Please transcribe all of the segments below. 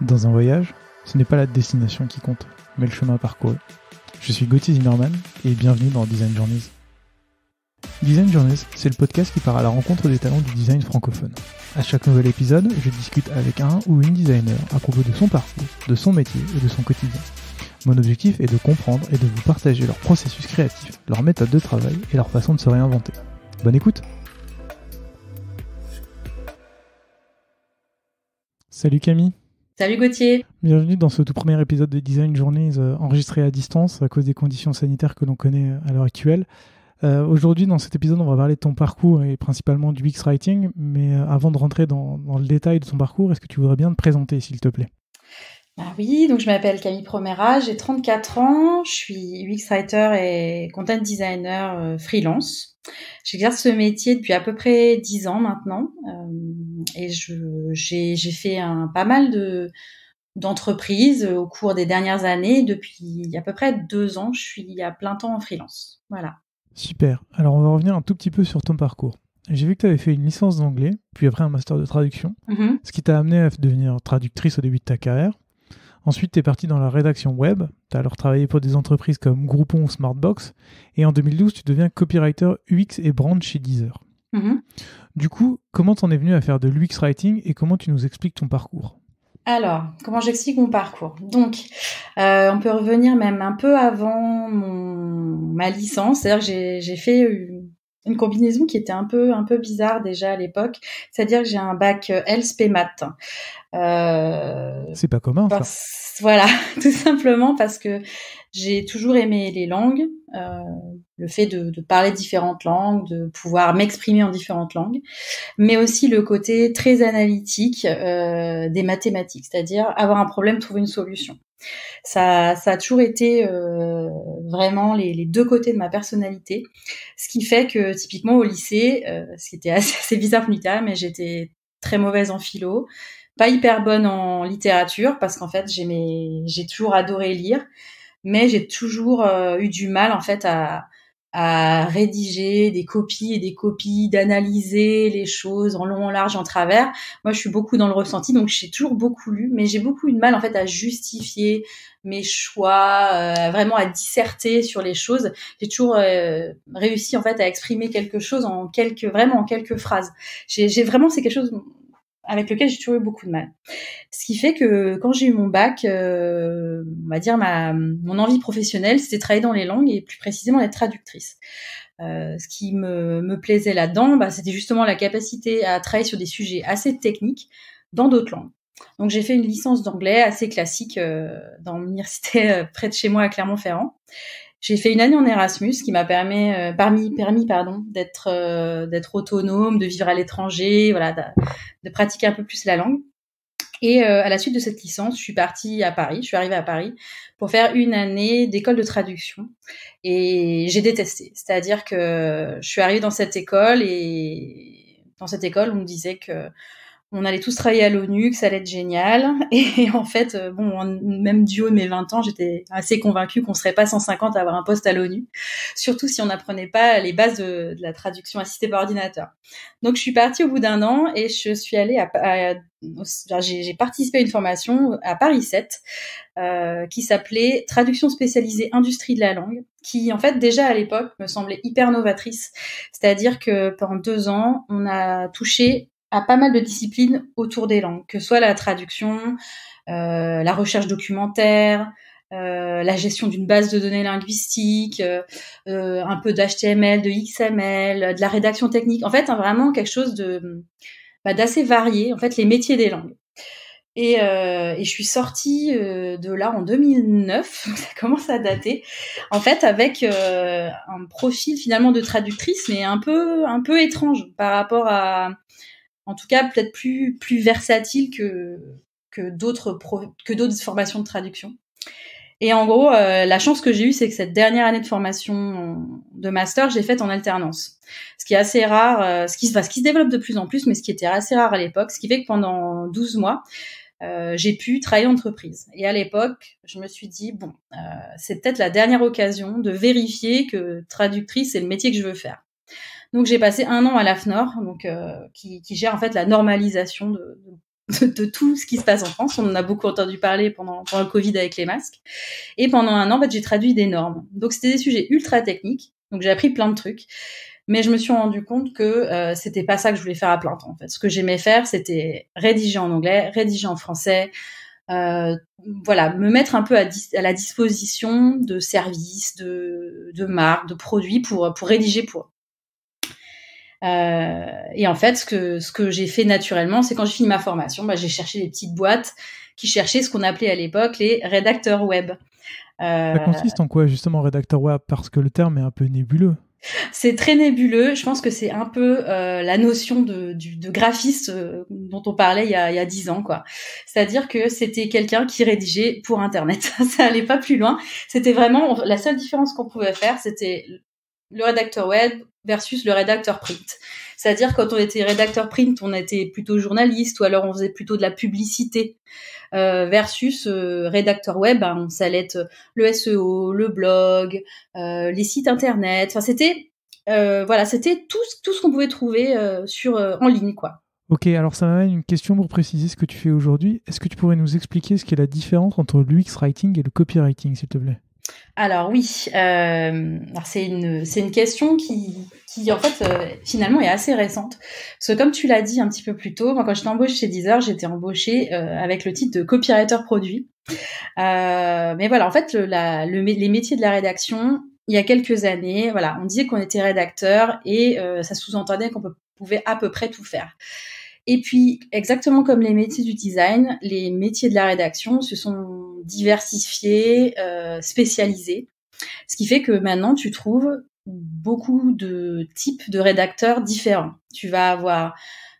Dans un voyage, ce n'est pas la destination qui compte, mais le chemin parcouru. Je suis Gauthier Zimmerman et bienvenue dans Design Journeys. Design Journeys, c'est le podcast qui part à la rencontre des talents du design francophone. À chaque nouvel épisode, je discute avec un ou une designer à propos de son parcours, de son métier et de son quotidien. Mon objectif est de comprendre et de vous partager leur processus créatif, leur méthode de travail et leur façon de se réinventer. Bonne écoute Salut Camille Salut Gauthier. Bienvenue dans ce tout premier épisode de Design Journeys euh, enregistré à distance à cause des conditions sanitaires que l'on connaît euh, à l'heure actuelle. Euh, aujourd'hui, dans cet épisode, on va parler de ton parcours et principalement du X-Writing. Mais avant de rentrer dans, dans, le détail de ton parcours, est-ce que tu voudrais bien te présenter, s'il te plaît bah oui, donc je m'appelle Camille Promera, j'ai 34 ans, je suis UX writer et content designer euh, freelance. J'exerce ce métier depuis à peu près 10 ans maintenant euh, et j'ai fait un, pas mal de d'entreprises au cours des dernières années. Depuis à peu près deux ans, je suis à plein temps en freelance. Voilà. Super. Alors on va revenir un tout petit peu sur ton parcours. J'ai vu que tu avais fait une licence d'anglais, puis après un master de traduction, mm-hmm. ce qui t'a amené à devenir traductrice au début de ta carrière. Ensuite, tu es parti dans la rédaction web. Tu as alors travaillé pour des entreprises comme Groupon ou Smartbox. Et en 2012, tu deviens copywriter UX et brand chez Deezer. Mhm. Du coup, comment t'en es venu à faire de l'UX writing et comment tu nous expliques ton parcours alors, comment j'explique mon parcours Donc, euh, on peut revenir même un peu avant ma licence, c'est-à-dire que j'ai fait une combinaison qui était un peu un peu bizarre déjà à l'époque, c'est-à-dire que j'ai un bac euh, LSP maths. Euh, c'est pas commun. enfin. Voilà, tout simplement parce que j'ai toujours aimé les langues, euh, le fait de, parler différentes langues, de pouvoir m'exprimer en différentes langues, mais aussi le côté très analytique des mathématiques, c'est-à-dire avoir un problème, trouver une solution. Ça, ça a toujours été vraiment les, deux côtés de ma personnalité. Ce qui fait que typiquement au lycée, euh, ce qui était assez, bizarre pour mais j'étais très mauvaise en philo, pas hyper bonne en littérature parce qu'en fait j'aimais, j'ai toujours adoré lire, mais j'ai toujours euh, eu du mal en fait à, à rédiger des copies et des copies, d'analyser les choses en long, en large, en travers. Moi, je suis beaucoup dans le ressenti, donc j'ai toujours beaucoup lu, mais j'ai beaucoup eu de mal en fait à justifier, mes choix, euh, vraiment à disserter sur les choses. J'ai toujours euh, réussi en fait à exprimer quelque chose en quelques, vraiment en quelques phrases. J'ai vraiment c'est quelque chose avec lequel j'ai toujours eu beaucoup de mal. Ce qui fait que quand j'ai eu mon bac, euh, on va dire ma mon envie professionnelle, c'était travailler dans les langues et plus précisément être traductrice. ce qui me, me plaisait là-dedans, bah, c'était justement la capacité à travailler sur des sujets assez techniques dans d'autres langues. Donc j'ai fait une licence d'anglais assez classique euh, dans l'université euh, près de chez moi à Clermont-Ferrand. J'ai fait une année en Erasmus qui m'a permis, euh, parmi, permis pardon, d'être euh, d'être autonome, de vivre à l'étranger, voilà, de, pratiquer un peu plus la langue. Et à la suite de cette licence, je suis partie à Paris, je suis arrivée à Paris pour faire une année d'école de traduction. Et j'ai détesté, c'est-à-dire que je suis arrivée dans cette école et dans cette école, on me disait que on allait tous travailler à l'ONU, que ça allait être génial. Et en fait, euh, bon, même du haut de mes 20 ans, j'étais assez convaincue qu'on serait pas 150 à avoir un poste à l'ONU, surtout si on n'apprenait pas les bases de, la traduction assistée par ordinateur. Donc, je suis partie au bout d'un an et je suis allée à, j'ai participé à une formation à Paris 7 euh, qui s'appelait Traduction spécialisée industrie de la langue, qui en fait déjà à l'époque me semblait hyper novatrice. C'est-à-dire que pendant deux ans, on a touché à pas mal de disciplines autour des langues, que soit la traduction, euh, la recherche documentaire, euh, la gestion d'une base de données linguistiques, euh, un peu d'HTML, de XML, de la rédaction technique. En fait, hein, vraiment quelque chose de bah, d'assez varié. En fait, les métiers des langues. Et, et je suis sortie de là en 2009, ça commence à dater. En fait, avec un profil finalement de traductrice, mais un peu un peu étrange par rapport à en tout cas peut-être plus plus versatile que que d'autres que d'autres formations de traduction. Et en gros, euh, la chance que j'ai eue, c'est que cette dernière année de formation de master, j'ai fait en alternance, ce qui est assez rare, euh, ce qui se enfin, ce qui se développe de plus en plus, mais ce qui était assez rare à l'époque, ce qui fait que pendant 12 mois, euh, j'ai pu travailler en entreprise. Et à l'époque, je me suis dit bon, c'est peut-être la dernière occasion de vérifier que traductrice c'est le métier que je veux faire. Donc j'ai passé un an à l'AFNOR, donc euh, qui, qui, gère en fait la normalisation de, de tout ce qui se passe en France. On en a beaucoup entendu parler pendant, pendant le Covid avec les masques. Et pendant un an, en fait, j'ai traduit des normes. Donc, c'était des sujets ultra techniques. Donc, j'ai appris plein de trucs. Mais je me suis rendu compte que euh, c'était pas ça que je voulais faire à plein temps. En fait, ce que j'aimais faire, c'était rédiger en anglais, rédiger en français. Euh, voilà, me mettre un peu à, à la disposition de services, de, de marques, de produits pour, pour rédiger pour euh, et en fait, ce que, ce que j'ai fait naturellement, c'est quand j'ai fini ma formation, bah, j'ai cherché des petites boîtes qui cherchaient ce qu'on appelait à l'époque les rédacteurs web. Euh... Ça consiste en quoi justement rédacteur web Parce que le terme est un peu nébuleux. C'est très nébuleux. Je pense que c'est un peu euh, la notion de, du, de graphiste euh, dont on parlait il y a dix ans, quoi. C'est-à-dire que c'était quelqu'un qui rédigeait pour Internet. Ça allait pas plus loin. C'était vraiment la seule différence qu'on pouvait faire, c'était le rédacteur web versus le rédacteur print. C'est-à-dire quand on était rédacteur print, on était plutôt journaliste ou alors on faisait plutôt de la publicité euh, versus euh, rédacteur web, ben, on s'allait euh, le SEO, le blog, les sites internet. Enfin c'était voilà, c'était tout tout ce qu'on pouvait trouver sur en ligne quoi. Ok, alors ça m'amène une question pour préciser ce que tu fais aujourd'hui. Est-ce que tu pourrais nous expliquer ce qu'est la différence entre l'UX writing et le copywriting, s'il te plaît alors oui, euh, c'est une, c'est une question qui, qui en fait euh, finalement est assez récente. Parce que comme tu l'as dit un petit peu plus tôt, moi quand je t'embauche chez Deezer, j'étais embauchée euh, avec le titre de copywriter produit. Euh, mais voilà, en fait le, la, le, les métiers de la rédaction, il y a quelques années, voilà, on disait qu'on était rédacteur et ça sous-entendait qu'on pouvait à peu près tout faire. Et puis, exactement comme les métiers du design, les métiers de la rédaction se sont diversifiés, euh, spécialisés. Ce qui fait que maintenant, tu trouves beaucoup de types de rédacteurs différents. Tu vas avoir,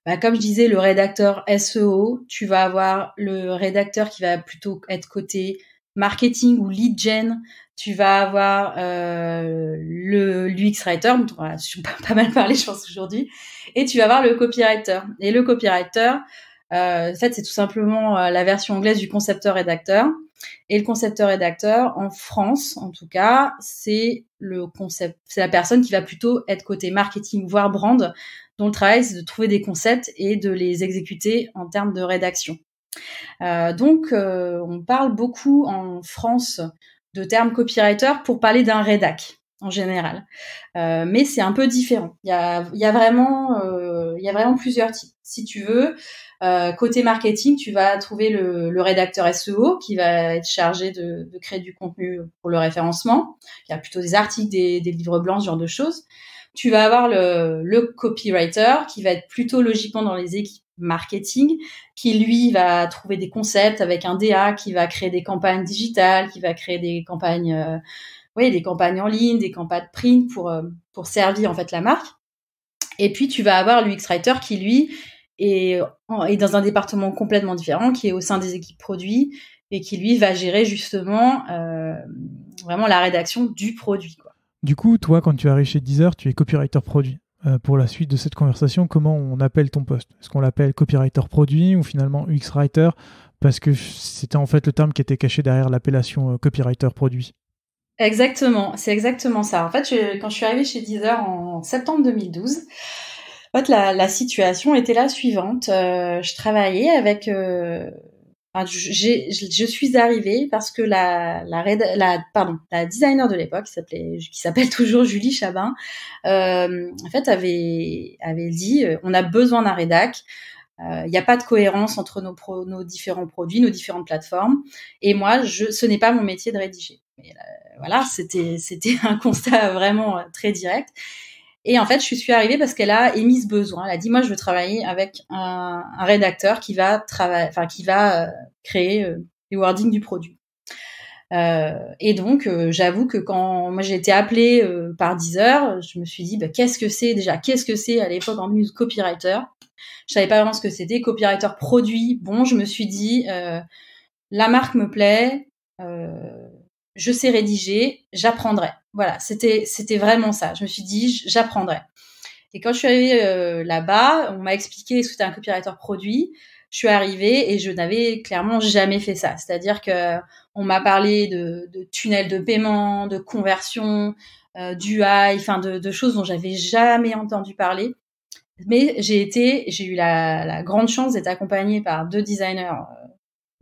bah, comme je disais, le rédacteur SEO, tu vas avoir le rédacteur qui va plutôt être côté marketing ou lead gen, tu vas avoir euh, le l'UX writer, dont on a pas, mal parlé je pense aujourd'hui, et tu vas avoir le copywriter. Et le copywriter, euh, en fait, c'est tout simplement euh, la version anglaise du concepteur-rédacteur. Et le concepteur-rédacteur, en France, en tout cas, c'est le concept, c'est la personne qui va plutôt être côté marketing, voire brand, dont le travail c'est de trouver des concepts et de les exécuter en termes de rédaction. Euh, donc, euh, on parle beaucoup en France de termes copywriter pour parler d'un rédac en général. Euh, mais c'est un peu différent. Il y a, y, a vraiment, euh, il y a vraiment plusieurs types. Si tu veux, euh, côté marketing, tu vas trouver le, rédacteur SEO qui va être chargé de, créer du contenu pour le référencement. Il y a plutôt des articles, des, livres blancs, ce genre de choses. Tu vas avoir le, le copywriter qui va être plutôt logiquement dans les équipes marketing, qui lui va trouver des concepts avec un DA, qui va créer des campagnes digitales, qui va créer des campagnes, euh, oui, des campagnes en ligne, des campagnes print pour euh, pour servir en fait la marque. Et puis tu vas avoir l'UX writer qui lui est, dans un département complètement différent, qui est au sein des équipes produits et qui lui va gérer justement euh, vraiment la rédaction du produit. Du coup, toi, quand tu arrives chez Deezer, tu es copywriter produit. Euh, pour la suite de cette conversation, comment on appelle ton poste Est-ce qu'on l'appelle copywriter produit ou finalement UX writer Parce que c'était en fait le terme qui était caché derrière l'appellation euh, copywriter produit. Exactement, c'est exactement ça. En fait, quand je suis arrivée chez Deezer en septembre 2012, la, situation était la suivante. Euh, je travaillais avec je, suis arrivée parce que la, la, la, pardon, la designer de l'époque, qui s'appelait, qui s'appelle toujours Julie Chabin, euh, en fait, avait, avait dit, euh, on a besoin d'un rédac. Il euh, n'y a pas de cohérence entre nos, pro, nos différents produits, nos différentes plateformes. Et moi, je, ce n'est pas mon métier de rédiger. Euh, voilà, c'était, c'était un constat vraiment très direct. Et en fait, je suis arrivée parce qu'elle a émis ce besoin. Elle a dit, moi, je veux travailler avec un, rédacteur qui va travailler, enfin, qui va euh, créer euh, le les wordings du produit. Euh, et donc, j'avoue que quand moi j'ai été appelée par Deezer, je me suis dit, bah, qu'est-ce que c'est déjà Qu'est-ce que c'est à l'époque en news copywriter Je savais pas vraiment ce que c'était. Copywriter produit. Bon, je me suis dit, la marque me plaît. je sais rédiger, j'apprendrai voilà, c'était c'était vraiment ça. Je me suis dit, j'apprendrai. Et quand je suis arrivée euh, là-bas, on m'a expliqué ce que c'était un copywriter produit. Je suis arrivée et je n'avais clairement jamais fait ça. C'est-à-dire que on m'a parlé de, de tunnels de paiement, de conversion, euh, du high, enfin de, choses dont j'avais jamais entendu parler. Mais j'ai été, j'ai eu la, la grande chance d'être accompagnée par deux designers euh,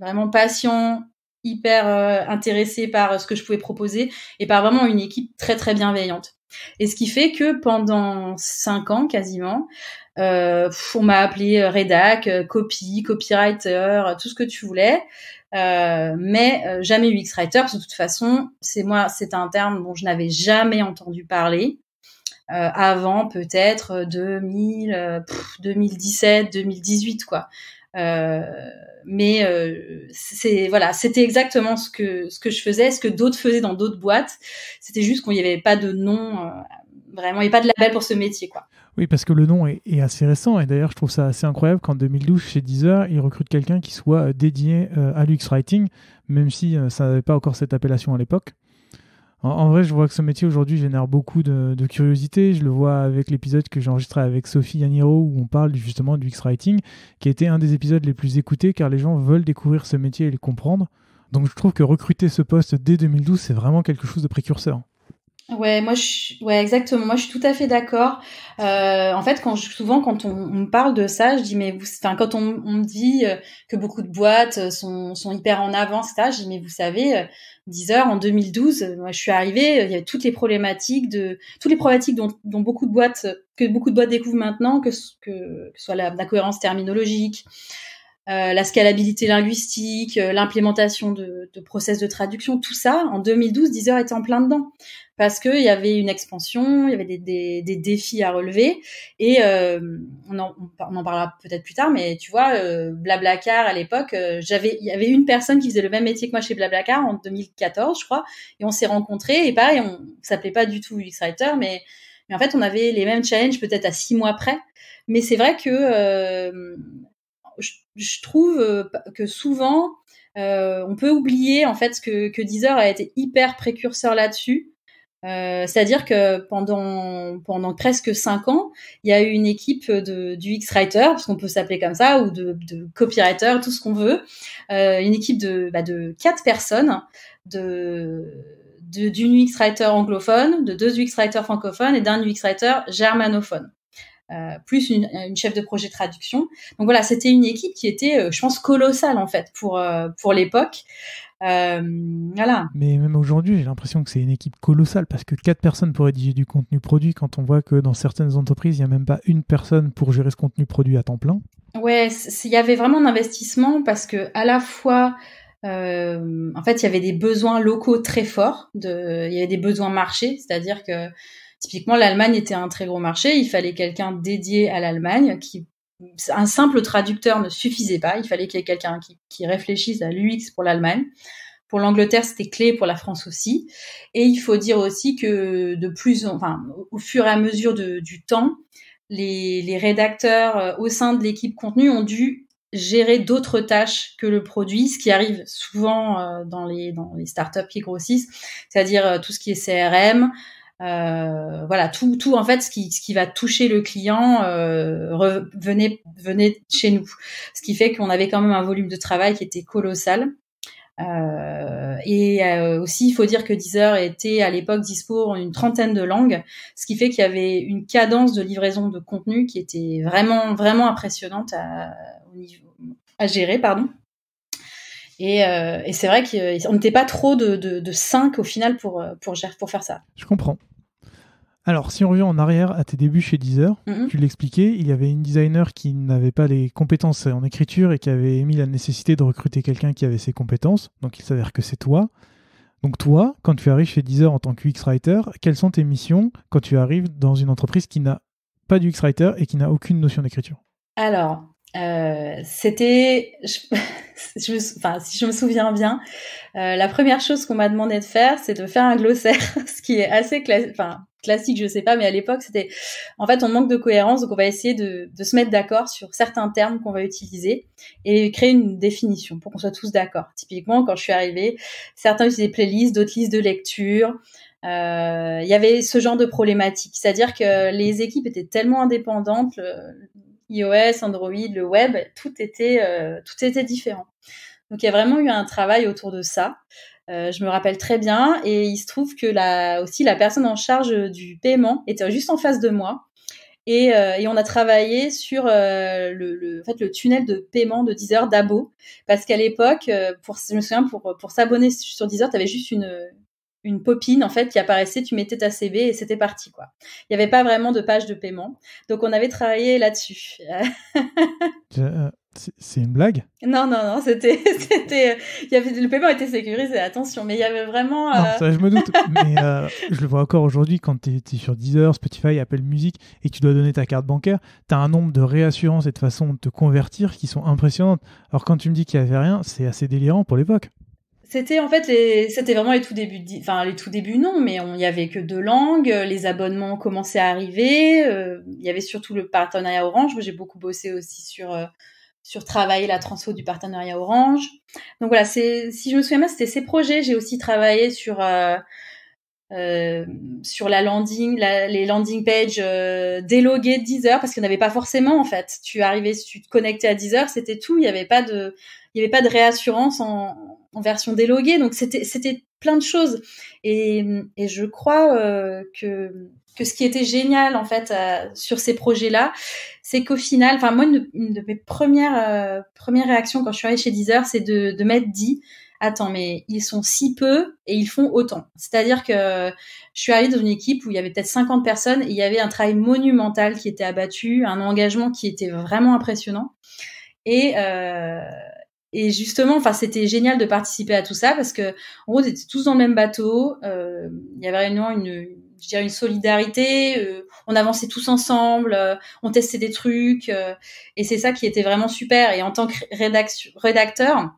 vraiment patients, hyper euh, intéressée par euh, ce que je pouvais proposer et par vraiment une équipe très très bienveillante. Et ce qui fait que pendant cinq ans quasiment, euh, on m'a appelé rédac, copy, copywriter, tout ce que tu voulais, mais jamais UX writer de toute façon, c'est moi, c'est un terme dont je n'avais jamais entendu parler. avant peut-être 2000, 2017, 2018 quoi. Euh, mais euh, c'est voilà, c'était exactement ce que ce que je faisais, ce que d'autres faisaient dans d'autres boîtes. C'était juste qu'il n'y avait pas de nom vraiment euh, il vraiment et pas de label pour ce métier quoi. Oui, parce que le nom est, assez récent et d'ailleurs je trouve ça assez incroyable qu'en 2012 chez Deezer ils recrutent quelqu'un qui soit dédié à l'UX writing, même si ça n'avait pas encore cette appellation à l'époque. En, vrai, je vois que ce métier aujourd'hui génère beaucoup de, de, curiosité. Je le vois avec l'épisode que j'ai enregistré avec Sophie Yaniro où on parle justement du X-Writing, qui a été un des épisodes les plus écoutés car les gens veulent découvrir ce métier et le comprendre. Donc je trouve que recruter ce poste dès 2012, c'est vraiment quelque chose de précurseur. Ouais, moi, je, ouais, exactement. Moi, je suis tout à fait d'accord. Euh, en fait, quand souvent, quand on, me parle de ça, je dis mais, vous, enfin, quand on, me dit euh, que beaucoup de boîtes euh, sont, sont hyper en avance, ça, je dis mais vous savez, 10 heures en 2012, moi, je suis arrivée, il y a toutes les problématiques de toutes les problématiques dont, dont beaucoup de boîtes que beaucoup de boîtes découvrent maintenant, que que, que soit la, la cohérence terminologique, euh, la scalabilité linguistique, euh, l'implémentation de, de, process de traduction, tout ça, en 2012, Deezer était en plein dedans. Parce qu'il y avait une expansion, il y avait des, défis à relever. Et euh, on, en, on, parlera peut-être plus tard, mais tu vois, Blablacar, à l'époque, j'avais, il y avait une personne qui faisait le même métier que moi chez Blablacar en 2014, je crois. Et on s'est rencontrés, et pareil, on s'appelait pas du tout UX writer mais, mais en fait, on avait les mêmes challenges peut-être à six mois près. Mais c'est vrai que je, trouve euh, que souvent, euh, on peut oublier en fait que, que Deezer a été hyper précurseur là-dessus. Euh, c'est-à-dire que pendant pendant presque cinq ans, il y a eu une équipe de du X writer, parce qu'on peut s'appeler comme ça, ou de, de copywriter, tout ce qu'on veut, une équipe bah, de quatre personnes, de d'une UX writer anglophone, de deux UX writers francophones et d'un UX writer germanophone. Euh, plus une, chef de projet traduction. Donc voilà, c'était une équipe qui était, euh, je pense, colossale en fait pour euh, pour l'époque. voilà. Mais même aujourd'hui, j'ai l'impression que c'est une équipe colossale parce que quatre personnes pour rédiger du contenu produit, quand on voit que dans certaines entreprises, il n'y a même pas une personne pour gérer ce contenu produit à temps plein. Ouais, il y avait vraiment un investissement parce que à la fois en fait, il y avait des besoins locaux très forts, il y avait des besoins marchés, c'est-à-dire que Typiquement, l'Allemagne était un très gros marché. Il fallait quelqu'un dédié à l'Allemagne qui un simple traducteur ne suffisait pas. Il fallait qu'il y ait quelqu'un qui, réfléchisse à l'UX pour l'Allemagne. Pour l'Angleterre, c'était clé, pour la France aussi. Et il faut dire aussi que de plus, enfin, au fur et à mesure du temps, les, rédacteurs euh, au sein de l'équipe contenu ont dû gérer d'autres tâches que le produit, ce qui arrive souvent euh, dans les dans les startups qui grossissent, c'est-à-dire euh, tout ce qui est CRM, euh, voilà, tout, tout en fait, ce qui, ce qui va toucher le client euh, venait chez nous. Ce qui fait qu'on avait quand même un volume de travail qui était colossal. Euh, et euh, aussi, il faut dire que Deezer était à l'époque dispo en une trentaine de langues, ce qui fait qu'il y avait une cadence de livraison de contenu qui était vraiment, vraiment impressionnante à, à gérer, pardon. Euh, et, c'est vrai qu'on euh, n'était pas trop de, 5 au final pour, euh, pour, pour faire ça. Je comprends. Alors, si on revient en arrière à tes débuts chez Deezer, mm-hmm. tu l'expliquais, il y avait une designer qui n'avait pas les compétences en écriture et qui avait émis la nécessité de recruter quelqu'un qui avait ces compétences. Donc, il s'avère que c'est toi. Donc, toi, quand tu arrives chez Deezer en tant que UX writer, quelles sont tes missions quand tu arrives dans une entreprise qui n'a pas du UX writer et qui n'a aucune notion d'écriture Alors, euh, c'était, je, je, enfin, si je me souviens bien, euh, la première chose qu'on m'a demandé de faire, c'est de faire un glossaire, ce qui est assez enfin, classique, je sais pas, mais à l'époque, c'était, en fait, on manque de cohérence, donc on va essayer de, de se mettre d'accord sur certains termes qu'on va utiliser et créer une définition pour qu'on soit tous d'accord. Typiquement, quand je suis arrivée, certains utilisaient playlists, d'autres listes de lecture, euh, il y avait ce genre de problématique. C'est-à-dire que les équipes étaient tellement indépendantes, iOS, Android, le web, tout était, euh, tout était différent. Donc il y a vraiment eu un travail autour de ça. Euh, je me rappelle très bien et il se trouve que la, aussi la personne en charge du paiement était juste en face de moi et, euh, on a travaillé sur le, fait, le tunnel de paiement de Deezer d'abo parce qu'à l'époque, pour, je me souviens, pour, pour s'abonner sur Deezer, tu avais juste une, une popine en fait qui apparaissait, tu mettais ta CB et c'était parti quoi. Il n'y avait pas vraiment de page de paiement, donc on avait travaillé là-dessus. Euh, c'est une blague Non non non, c'était c'était euh, il y avait le paiement était sécurisé, attention, mais il y avait vraiment. Non, euh, ça je me doute, mais je le vois encore aujourd'hui quand tu es, sur Deezer, Spotify, Apple Music et que tu dois donner ta carte bancaire, tu as un nombre de réassurances et de façons de te convertir qui sont impressionnantes. Alors quand tu me dis qu'il n'y avait rien, c'est assez délirant pour l'époque. C'était en fait les, c'était vraiment les tout débuts, enfin les tout débuts non, mais on y avait que deux langues, les abonnements commençaient à arriver, euh, il y avait surtout le partenariat Orange, j'ai beaucoup bossé aussi sur euh, sur travailler la transfo du partenariat Orange. Donc voilà, c'est si je me souviens c'était ces projets. J'ai aussi travaillé sur euh, euh, sur la landing, la, les landing pages euh, déloguées de Deezer parce qu'il n'y avait pas forcément en fait. Tu arrivais, tu te connectais à Deezer, c'était tout. Il n'y avait pas de, il y avait pas de réassurance en, en version déloguée. Donc c'était c'était plein de choses. Et, et je crois euh, que que ce qui était génial en fait euh, sur ces projets-là, c'est qu'au final, enfin moi une de, mes premières euh, premières réactions quand je suis arrivée chez Deezer, c'est de de m'être dit attends, mais ils sont si peu et ils font autant. C'est-à-dire que je suis arrivée dans une équipe où il y avait peut-être 50 personnes il y avait un travail monumental qui était abattu, un engagement qui était vraiment impressionnant. Et, euh, et justement, enfin, c'était génial de participer à tout ça parce que, en gros, on était tous dans le même bateau. Euh, il y avait vraiment une, je dirais, une solidarité. Euh, on avançait tous ensemble, euh, on testait des trucs, euh, et c'est ça qui était vraiment super. Et en tant que rédacteur,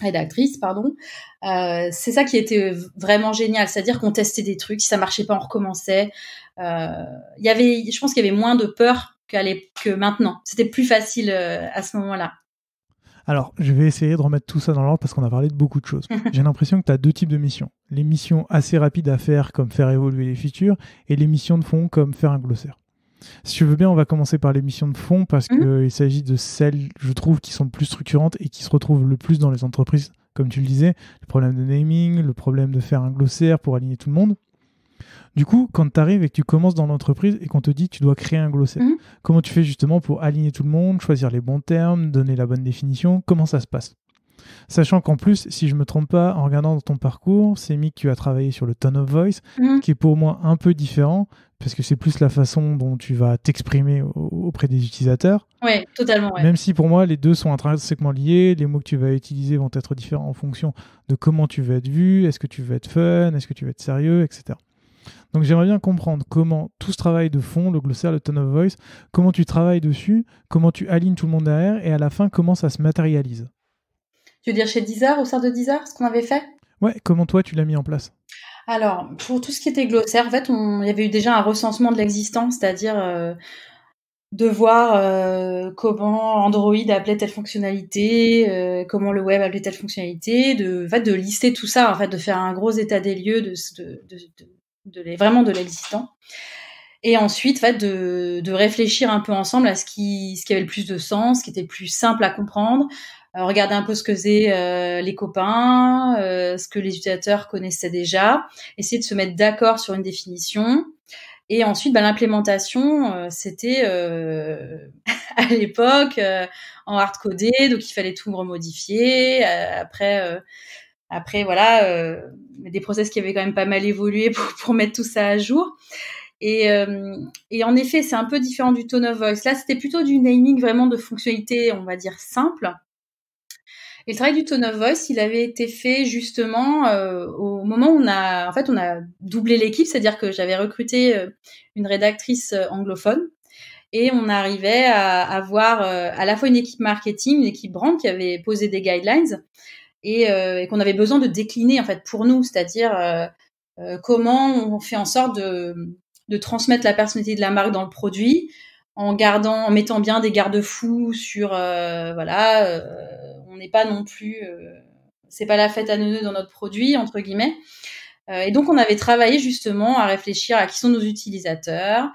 rédactrice, pardon, c'est ça qui était vraiment génial. C'est-à-dire qu'on testait des trucs, si ça marchait pas, on recommençait. Il y avait, je pense qu'il y avait moins de peur qu'à que maintenant. C'était plus facile à ce moment-là. Alors, je vais essayer de remettre tout ça dans l'ordre parce qu'on a parlé de beaucoup de choses. J'ai l'impression que tu as deux types de missions. Les missions assez rapides à faire, comme faire évoluer les futurs, et les missions de fond, comme faire un glossaire. Si tu veux bien, on va commencer par les missions de fond parce mhm. qu'il s'agit de celles, je trouve, qui sont plus structurantes et qui se retrouvent le plus dans les entreprises. Comme tu le disais, le problème de naming, le problème de faire un glossaire pour aligner tout le monde. Du coup, quand tu arrives et que tu commences dans l'entreprise et qu'on te dit que tu dois créer un glossaire, mhm. comment tu fais justement pour aligner tout le monde, choisir les bons termes, donner la bonne définition Comment ça se passe Sachant qu'en plus, si je me trompe pas, en regardant dans ton parcours, c'est Mick qui a travaillé sur le tone of voice, mhm. qui est pour moi un peu différent, parce que c'est plus la façon dont tu vas t'exprimer auprès des utilisateurs. Oui, totalement. Même si pour moi, les deux sont intrinsèquement liés, les mots que tu vas utiliser vont être différents en fonction de comment tu veux être vu, est-ce que tu veux être fun, est-ce que tu veux être sérieux, etc. Donc j'aimerais bien comprendre comment tout ce travail de fond, le glossaire, le tone of voice, comment tu travailles dessus, comment tu alignes tout le monde derrière et à la fin comment ça se matérialise. Tu veux dire chez Deezer, au sein de Deezer, ce qu'on avait fait Ouais, comment toi tu l'as mis en place Alors, pour tout ce qui était glossaire, en fait, on... il y avait eu déjà un recensement de l'existence, c'est-à-dire. Euh, de voir euh, comment Android appelait telle fonctionnalité, euh, comment le web appelait telle fonctionnalité, de, en de lister tout ça, en fait, de faire un gros état des lieux de, de, de vraiment de l'existant. Et ensuite, fait, de, de, réfléchir un peu ensemble à ce qui, ce qui avait le plus de sens, ce qui était le plus simple à comprendre, euh, regarder un peu ce que faisaient euh, les copains, euh, ce que les utilisateurs connaissaient déjà, essayer de se mettre d'accord sur une définition. Et ensuite, ben, l'implémentation, c'était à l'époque en hard codé, donc il fallait tout remodifier. après, après, voilà, euh, des process qui avaient quand même pas mal évolué pour, mettre tout ça à jour. Euh, et, en effet, c'est un peu différent du tone of voice. Là, c'était plutôt du naming vraiment de fonctionnalités, on va dire, simples. Et le travail du tone of voice, il avait été fait justement euh, au moment où on a, en fait, on a doublé l'équipe, c'est-à-dire que j'avais recruté une rédactrice anglophone et on arrivait à avoir à la fois une équipe marketing, une équipe brand qui avait posé des guidelines, euh, et, qu'on avait besoin de décliner en fait pour nous, c'est-à-dire euh, euh, comment on fait en sorte de, transmettre la personnalité de la marque dans le produit en gardant, en mettant bien des garde-fous sur voilà, on n'est pas non plus c'est pas la fête à neuf dans notre produit entre guillemets euh, et donc, on avait travaillé justement à réfléchir à qui sont nos utilisateurs,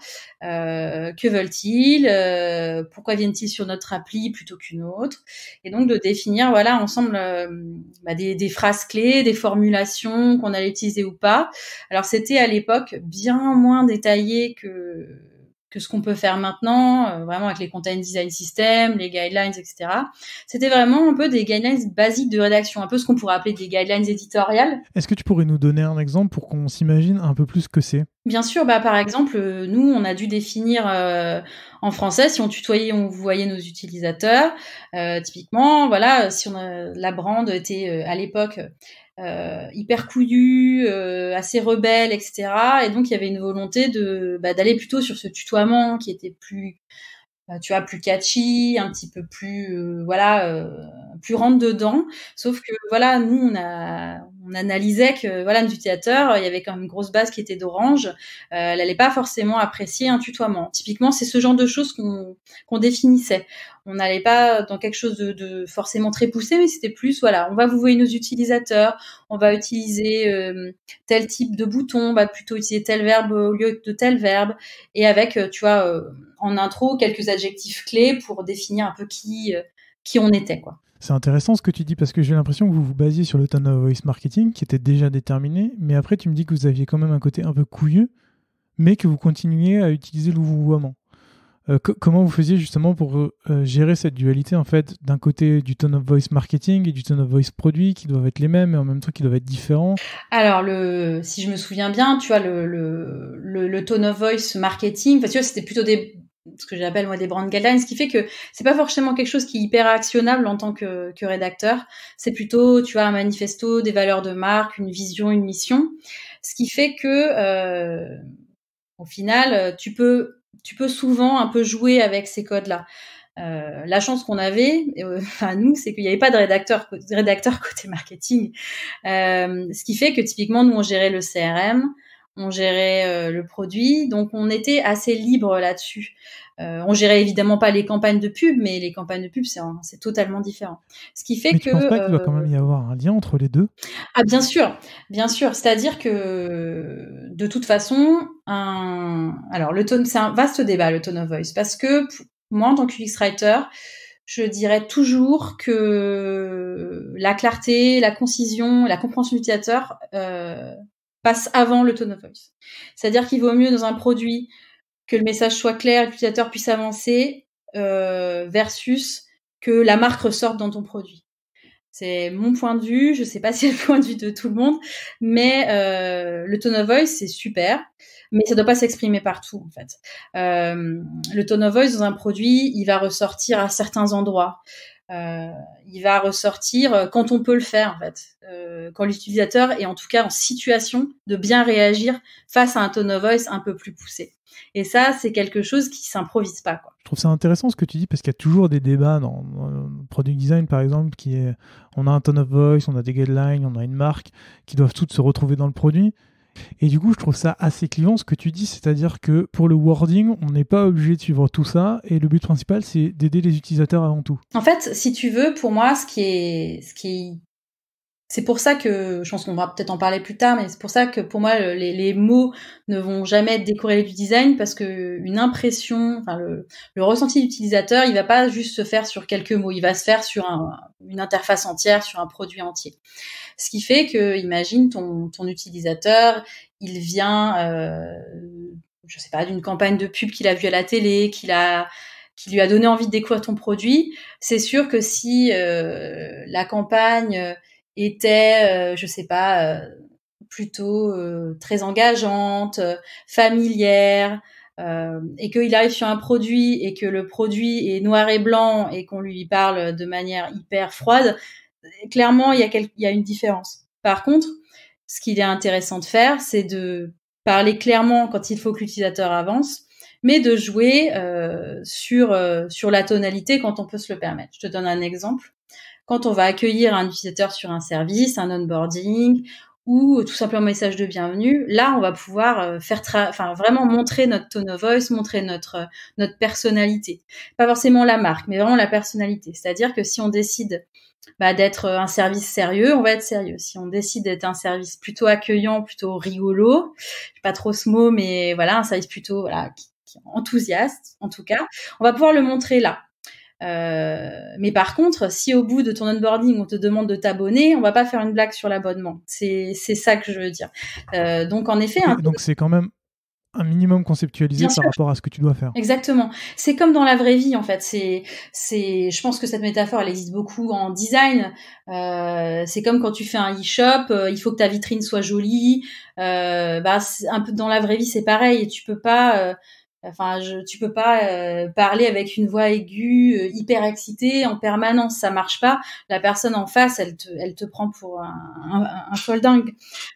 euh, que veulent-ils, euh, pourquoi viennent-ils sur notre appli plutôt qu'une autre, et donc de définir voilà ensemble bah, des, des, phrases clés, des formulations qu'on allait utiliser ou pas. Alors, c'était à l'époque bien moins détaillé que que ce qu'on peut faire maintenant, euh, vraiment avec les content design system, les guidelines, etc. C'était vraiment un peu des guidelines basiques de rédaction, un peu ce qu'on pourrait appeler des guidelines éditoriales. Est-ce que tu pourrais nous donner un exemple pour qu'on s'imagine un peu plus ce que c'est Bien sûr, bah par exemple, euh, nous on a dû définir euh, en français si on tutoyait, on voyait nos utilisateurs. Euh, typiquement, voilà, si on a, la brand était à l'époque euh, hyper couillus, euh, assez rebelles, etc. Et donc il y avait une volonté de bah, d'aller plutôt sur ce tutoiement qui était plus, euh, tu vois, plus catchy, un petit peu plus, voilà, plus rentre dedans. Sauf que voilà, nous on a on analysait que voilà du théâtre, il y avait quand même une grosse base qui était d'Orange. Euh, elle n'allait pas forcément apprécier un tutoiement. Typiquement, c'est ce genre de choses qu'on qu'on définissait. On n'allait pas dans quelque chose de, de forcément très poussé, mais c'était plus voilà, on va vous voir nos utilisateurs, on va utiliser euh, tel type de bouton, on va plutôt utiliser tel verbe au lieu de tel verbe, et avec euh, tu vois euh, en intro quelques adjectifs clés pour définir un peu qui qui on était quoi. C'est intéressant ce que tu dis parce que j'ai l'impression que vous vous basiez sur le tone of voice marketing qui était déjà déterminé, mais après tu me dis que vous aviez quand même un côté un peu couilleux, mais que vous continuiez à utiliser le euh, comment vous faisiez justement pour euh, euh, gérer cette dualité en fait d'un côté du tone of voice marketing et du tone of voice produit qui doivent être les mêmes et en même temps qui doivent être différents alors si je me souviens bien tu vois le le, tone of voice marketing parce c'était plutôt des ce que j'appelle moi des brand guidelines, ce qui fait que c'est pas forcément quelque chose qui est hyper actionnable en tant que, que rédacteur. C'est plutôt, tu vois, un manifesto, des valeurs de marque, une vision, une mission, ce qui fait que euh, au final, tu peux tu peux souvent un peu jouer avec ces codes-là. Euh, la chance qu'on avait, enfin euh, à nous, c'est qu'il n'y avait pas de rédacteur, côté marketing. Euh, ce qui fait que typiquement, nous, on gérait le CRM, on gérait euh, le produit, donc on était assez libre là-dessus. Euh, on gérait évidemment pas les campagnes de pub, mais les campagnes de pub c'est totalement différent. Ce qui fait que penses pas qu'il doit quand euh, même y avoir un lien entre les deux Ah bien sûr, bien sûr. C'est-à-dire que de toute façon, un... alors le tone, c'est un vaste débat le tone of voice parce que moi en tant quux writer, je dirais toujours que la clarté, la concision, la compréhension du euh, passe avant le tone of voice. C'est-à-dire qu'il vaut mieux dans un produit que le message soit clair, l'utilisateur puisse avancer, euh, versus que la marque ressorte dans ton produit. C'est mon point de vue, je sais pas si c'est le point de vue de tout le monde, mais euh, le tone of voice, c'est super, mais ça doit pas s'exprimer partout, en fait. Euh, le tone of voice dans un produit, il va ressortir à certains endroits. Euh, il va ressortir euh, quand on peut le faire, en fait. Euh, quand l'utilisateur est en tout cas en situation de bien réagir face à un tone of voice un peu plus poussé. Et ça, c'est quelque chose qui s'improvise pas. Quoi. Je trouve ça intéressant ce que tu dis parce qu'il y a toujours des débats dans, le product design, par exemple, qui est on a un tone of voice, on a des guidelines, on a une marque qui doivent toutes se retrouver dans le produit. Et du coup, je trouve ça assez clivant ce que tu dis, c'est-à-dire que pour le wording, on n'est pas obligé de suivre tout ça, et le but principal, c'est d'aider les utilisateurs avant tout. En fait, si tu veux, pour moi, ce qui est, ce qui c'est pour ça que, je pense qu'on va peut-être en parler plus tard, mais c'est pour ça que pour moi, les, mots ne vont jamais être décorrélés du design parce que une impression, le, ressenti d'utilisateur, il va pas juste se faire sur quelques mots, il va se faire sur une interface entière, sur un produit entier. Ce qui fait que, imagine ton, ton utilisateur, il vient, euh, je sais pas, d'une campagne de pub qu'il a vue à la télé, qu'il a qui lui a donné envie de découvrir ton produit, c'est sûr que si euh, la campagne était, euh, je sais pas, euh, plutôt euh, très engageante, familière, et qu'il arrive sur un produit et que le produit est noir et blanc et qu'on lui parle de manière hyper froide, clairement, il y, a une différence. Par contre, ce qu'il est intéressant de faire, c'est de parler clairement quand il faut que l'utilisateur avance, mais de jouer sur, sur la tonalité quand on peut se le permettre. Je te donne un exemple quand on va accueillir un utilisateur sur un service, un onboarding ou tout simplement un message de bienvenue, là, on va pouvoir euh, faire, enfin, vraiment montrer notre tone of voice, montrer notre, euh, notre personnalité. Pas forcément la marque, mais vraiment la personnalité. C'est-à-dire que si on décide bah, d'être euh, un service sérieux, on va être sérieux. Si on décide d'être un service plutôt accueillant, plutôt rigolo, pas trop ce mot, mais voilà, un service plutôt enthousiaste, en tout cas, on va pouvoir le montrer là. Euh, mais par contre, si au bout de ton onboarding on te demande de t'abonner, on va pas faire une blague sur l'abonnement. C'est ça que je veux dire. Euh, donc en effet, donc c'est quand même un minimum conceptualisé par rapport à ce que tu dois faire. Exactement. C'est comme dans la vraie vie en fait. C'est, c'est, je pense que cette métaphore elle existe beaucoup en design. Euh, c'est comme quand tu fais un e-shop, euh, il faut que ta vitrine soit jolie. Euh, bah, un peu dans la vraie vie c'est pareil. tu peux pas Enfin, je, tu peux pas euh, parler avec une voix aiguë, euh, hyper excitée en permanence, ça marche pas. La personne en face, elle te, elle te prend pour un, un, dingue.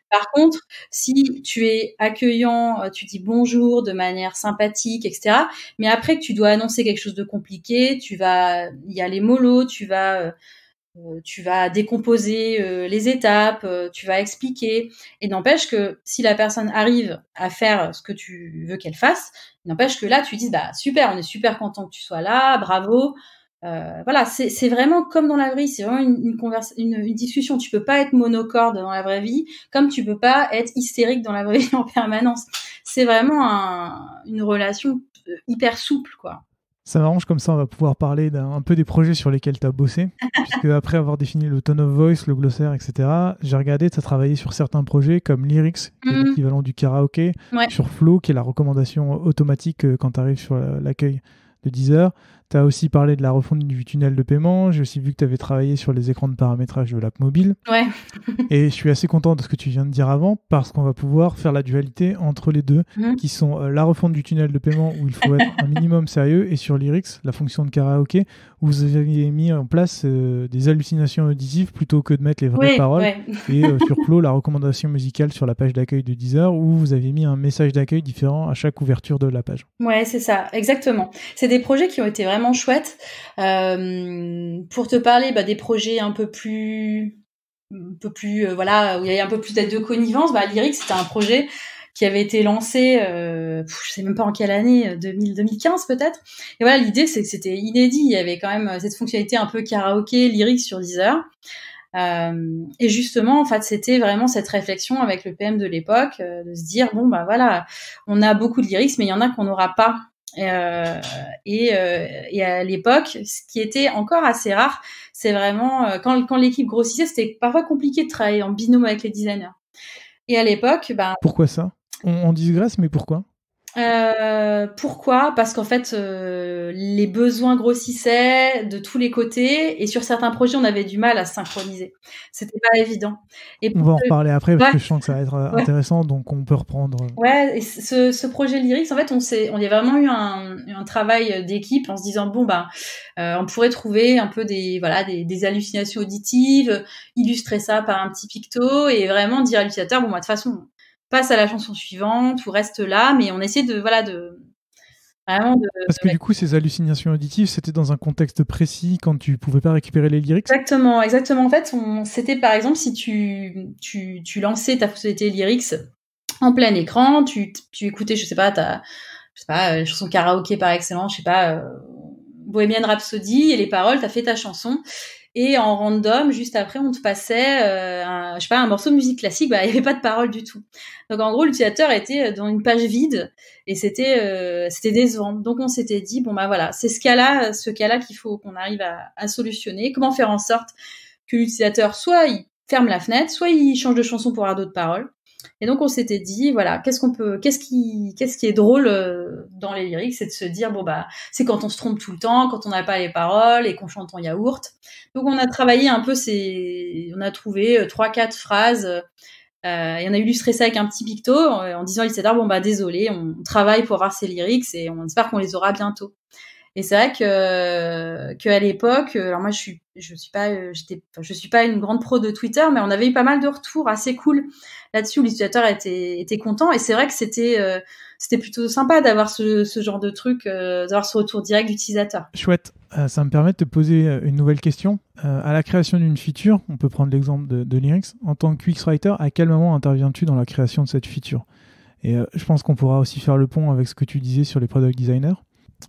Par contre, si tu es accueillant, euh, tu dis bonjour de manière sympathique, etc. Mais après que tu dois annoncer quelque chose de compliqué, tu vas y aller mollo, tu vas euh, tu vas décomposer euh, les étapes, euh, tu vas expliquer. Et n'empêche que si la personne arrive à faire ce que tu veux qu'elle fasse, n'empêche que là, tu dis, bah super, on est super content que tu sois là, bravo. voilà, c'est vraiment comme dans la vraie vie, c'est vraiment une, une, une, discussion. Tu peux pas être monocorde dans la vraie vie, comme tu peux pas être hystérique dans la vraie vie en permanence. C'est vraiment une relation hyper souple, quoi. Ça m'arrange comme ça, on va pouvoir parler d'un un peu des projets sur lesquels tu as bossé. puisque après avoir défini le tone of voice, le glossaire, etc., j'ai regardé, tu as travaillé sur certains projets comme Lyrics, qui est mm. l'équivalent du karaoké, sur Flow, qui est la recommandation automatique euh, quand tu arrives sur l'accueil de Deezer. Tu as aussi parlé de la refonte du tunnel de paiement. J'ai aussi vu que tu avais travaillé sur les écrans de paramétrage de l'app mobile. Ouais. et je suis assez content de ce que tu viens de dire avant parce qu'on va pouvoir faire la dualité entre les deux mhm. qui sont euh, la refonte du tunnel de paiement où il faut être un minimum sérieux et sur Lyrics, la fonction de karaoké, où vous avez mis en place euh, des hallucinations auditives plutôt que de mettre les vraies paroles. et euh, sur Clo, la recommandation musicale sur la page d'accueil de Deezer où vous avez mis un message d'accueil différent à chaque ouverture de la page. Ouais, c'est ça, exactement. C'est des projets qui ont été vraiment chouette. Euh, pour te parler bah, des projets un peu plus, un peu plus, euh, voilà, où il y avait un peu plus d'aide de connivence, bah, Lyric, c'était un projet qui avait été lancé, euh, je sais même pas en quelle année, 2000, 2015 peut-être. Et voilà, l'idée, c'est que c'était inédit. Il y avait quand même cette fonctionnalité un peu karaoké, lyrics sur Deezer. Euh, et justement, en fait, c'était vraiment cette réflexion avec le PM de l'époque, de se dire bon bah voilà, on a beaucoup de lyrics, mais il y en a qu'on n'aura pas et, euh, euh, et, à l'époque, ce qui était encore assez rare, c'est vraiment euh, quand, quand l'équipe grossissait, c'était parfois compliqué de travailler en binôme avec les designers. Et à l'époque, ben, pourquoi ça on, on, digresse, mais pourquoi euh, pourquoi Parce qu'en fait, euh, les besoins grossissaient de tous les côtés et sur certains projets, on avait du mal à synchroniser. C'était pas évident. Et on va en reparler après parce que je sens que ça va être euh, intéressant, donc on peut reprendre. Ouais, et ce, ce projet lyrique, en fait, on s'est, on y a vraiment eu un, un travail d'équipe en se disant bon bah, on pourrait trouver un peu des voilà des, hallucinations auditives, illustrer ça par un petit picto et vraiment dire à l'utilisateur bon, moi bah, de toute façon, passe à la chanson suivante ou reste là, mais on essaie de voilà de vraiment de. Parce que du coup, ces hallucinations auditives, c'était dans un contexte précis quand tu pouvais pas récupérer les lyrics. Exactement, exactement. En fait, c'était par exemple si tu tu, tu lançais ta société lyrics en plein écran, tu, tu écoutais, je sais pas, ta je sais pas, euh, chanson karaoké par excellence, je sais pas. bohémienne euh, Bohemian Rhapsody et les paroles, t'as fait ta chanson. Et en random, juste après, on te passait, euh, un, je sais pas, un morceau de musique classique. Bah, il y avait pas de parole du tout. Donc en gros, l'utilisateur était euh, dans une page vide et c'était euh, c'était décevant. Donc on s'était dit bon bah voilà, c'est ce cas-là, ce cas-là qu'il faut qu'on arrive à, à solutionner. Comment faire en sorte que l'utilisateur soit il ferme la fenêtre, soit il change de chanson pour avoir d'autres paroles. Et donc on s'était dit voilà qu'est-ce qu'on peut qu'est-ce qui qu'est-ce qui est drôle euh, dans les lyriques c'est de se dire bon bah c'est quand on se trompe tout le temps quand on n'a pas les paroles et qu'on chante en yaourt. Donc on a travaillé un peu ces on a trouvé euh, trois quatre phrases euh, et on a illustré ça avec un petit picto en, disant, il disant dit, bon bah désolé, on travaille pour avoir ces lyriques et on espère qu'on les aura bientôt. Et c'est vrai que qu'à l'époque, euh, alors moi je suis je suis pas euh, je suis pas une grande pro de Twitter, mais on avait eu pas mal de retours assez cool là-dessus. où L'utilisateur était content et c'est vrai que c'était euh, c'était plutôt sympa d'avoir ce, genre de truc, d'avoir ce retour direct d'utilisateur. Chouette. ça me permet de te poser une nouvelle question. à la création d'une feature, on peut prendre l'exemple de, de En tant que UX writer, à quel moment interviens-tu dans la création de cette feature Et je pense qu'on pourra aussi faire le pont avec ce que tu disais sur les product designers.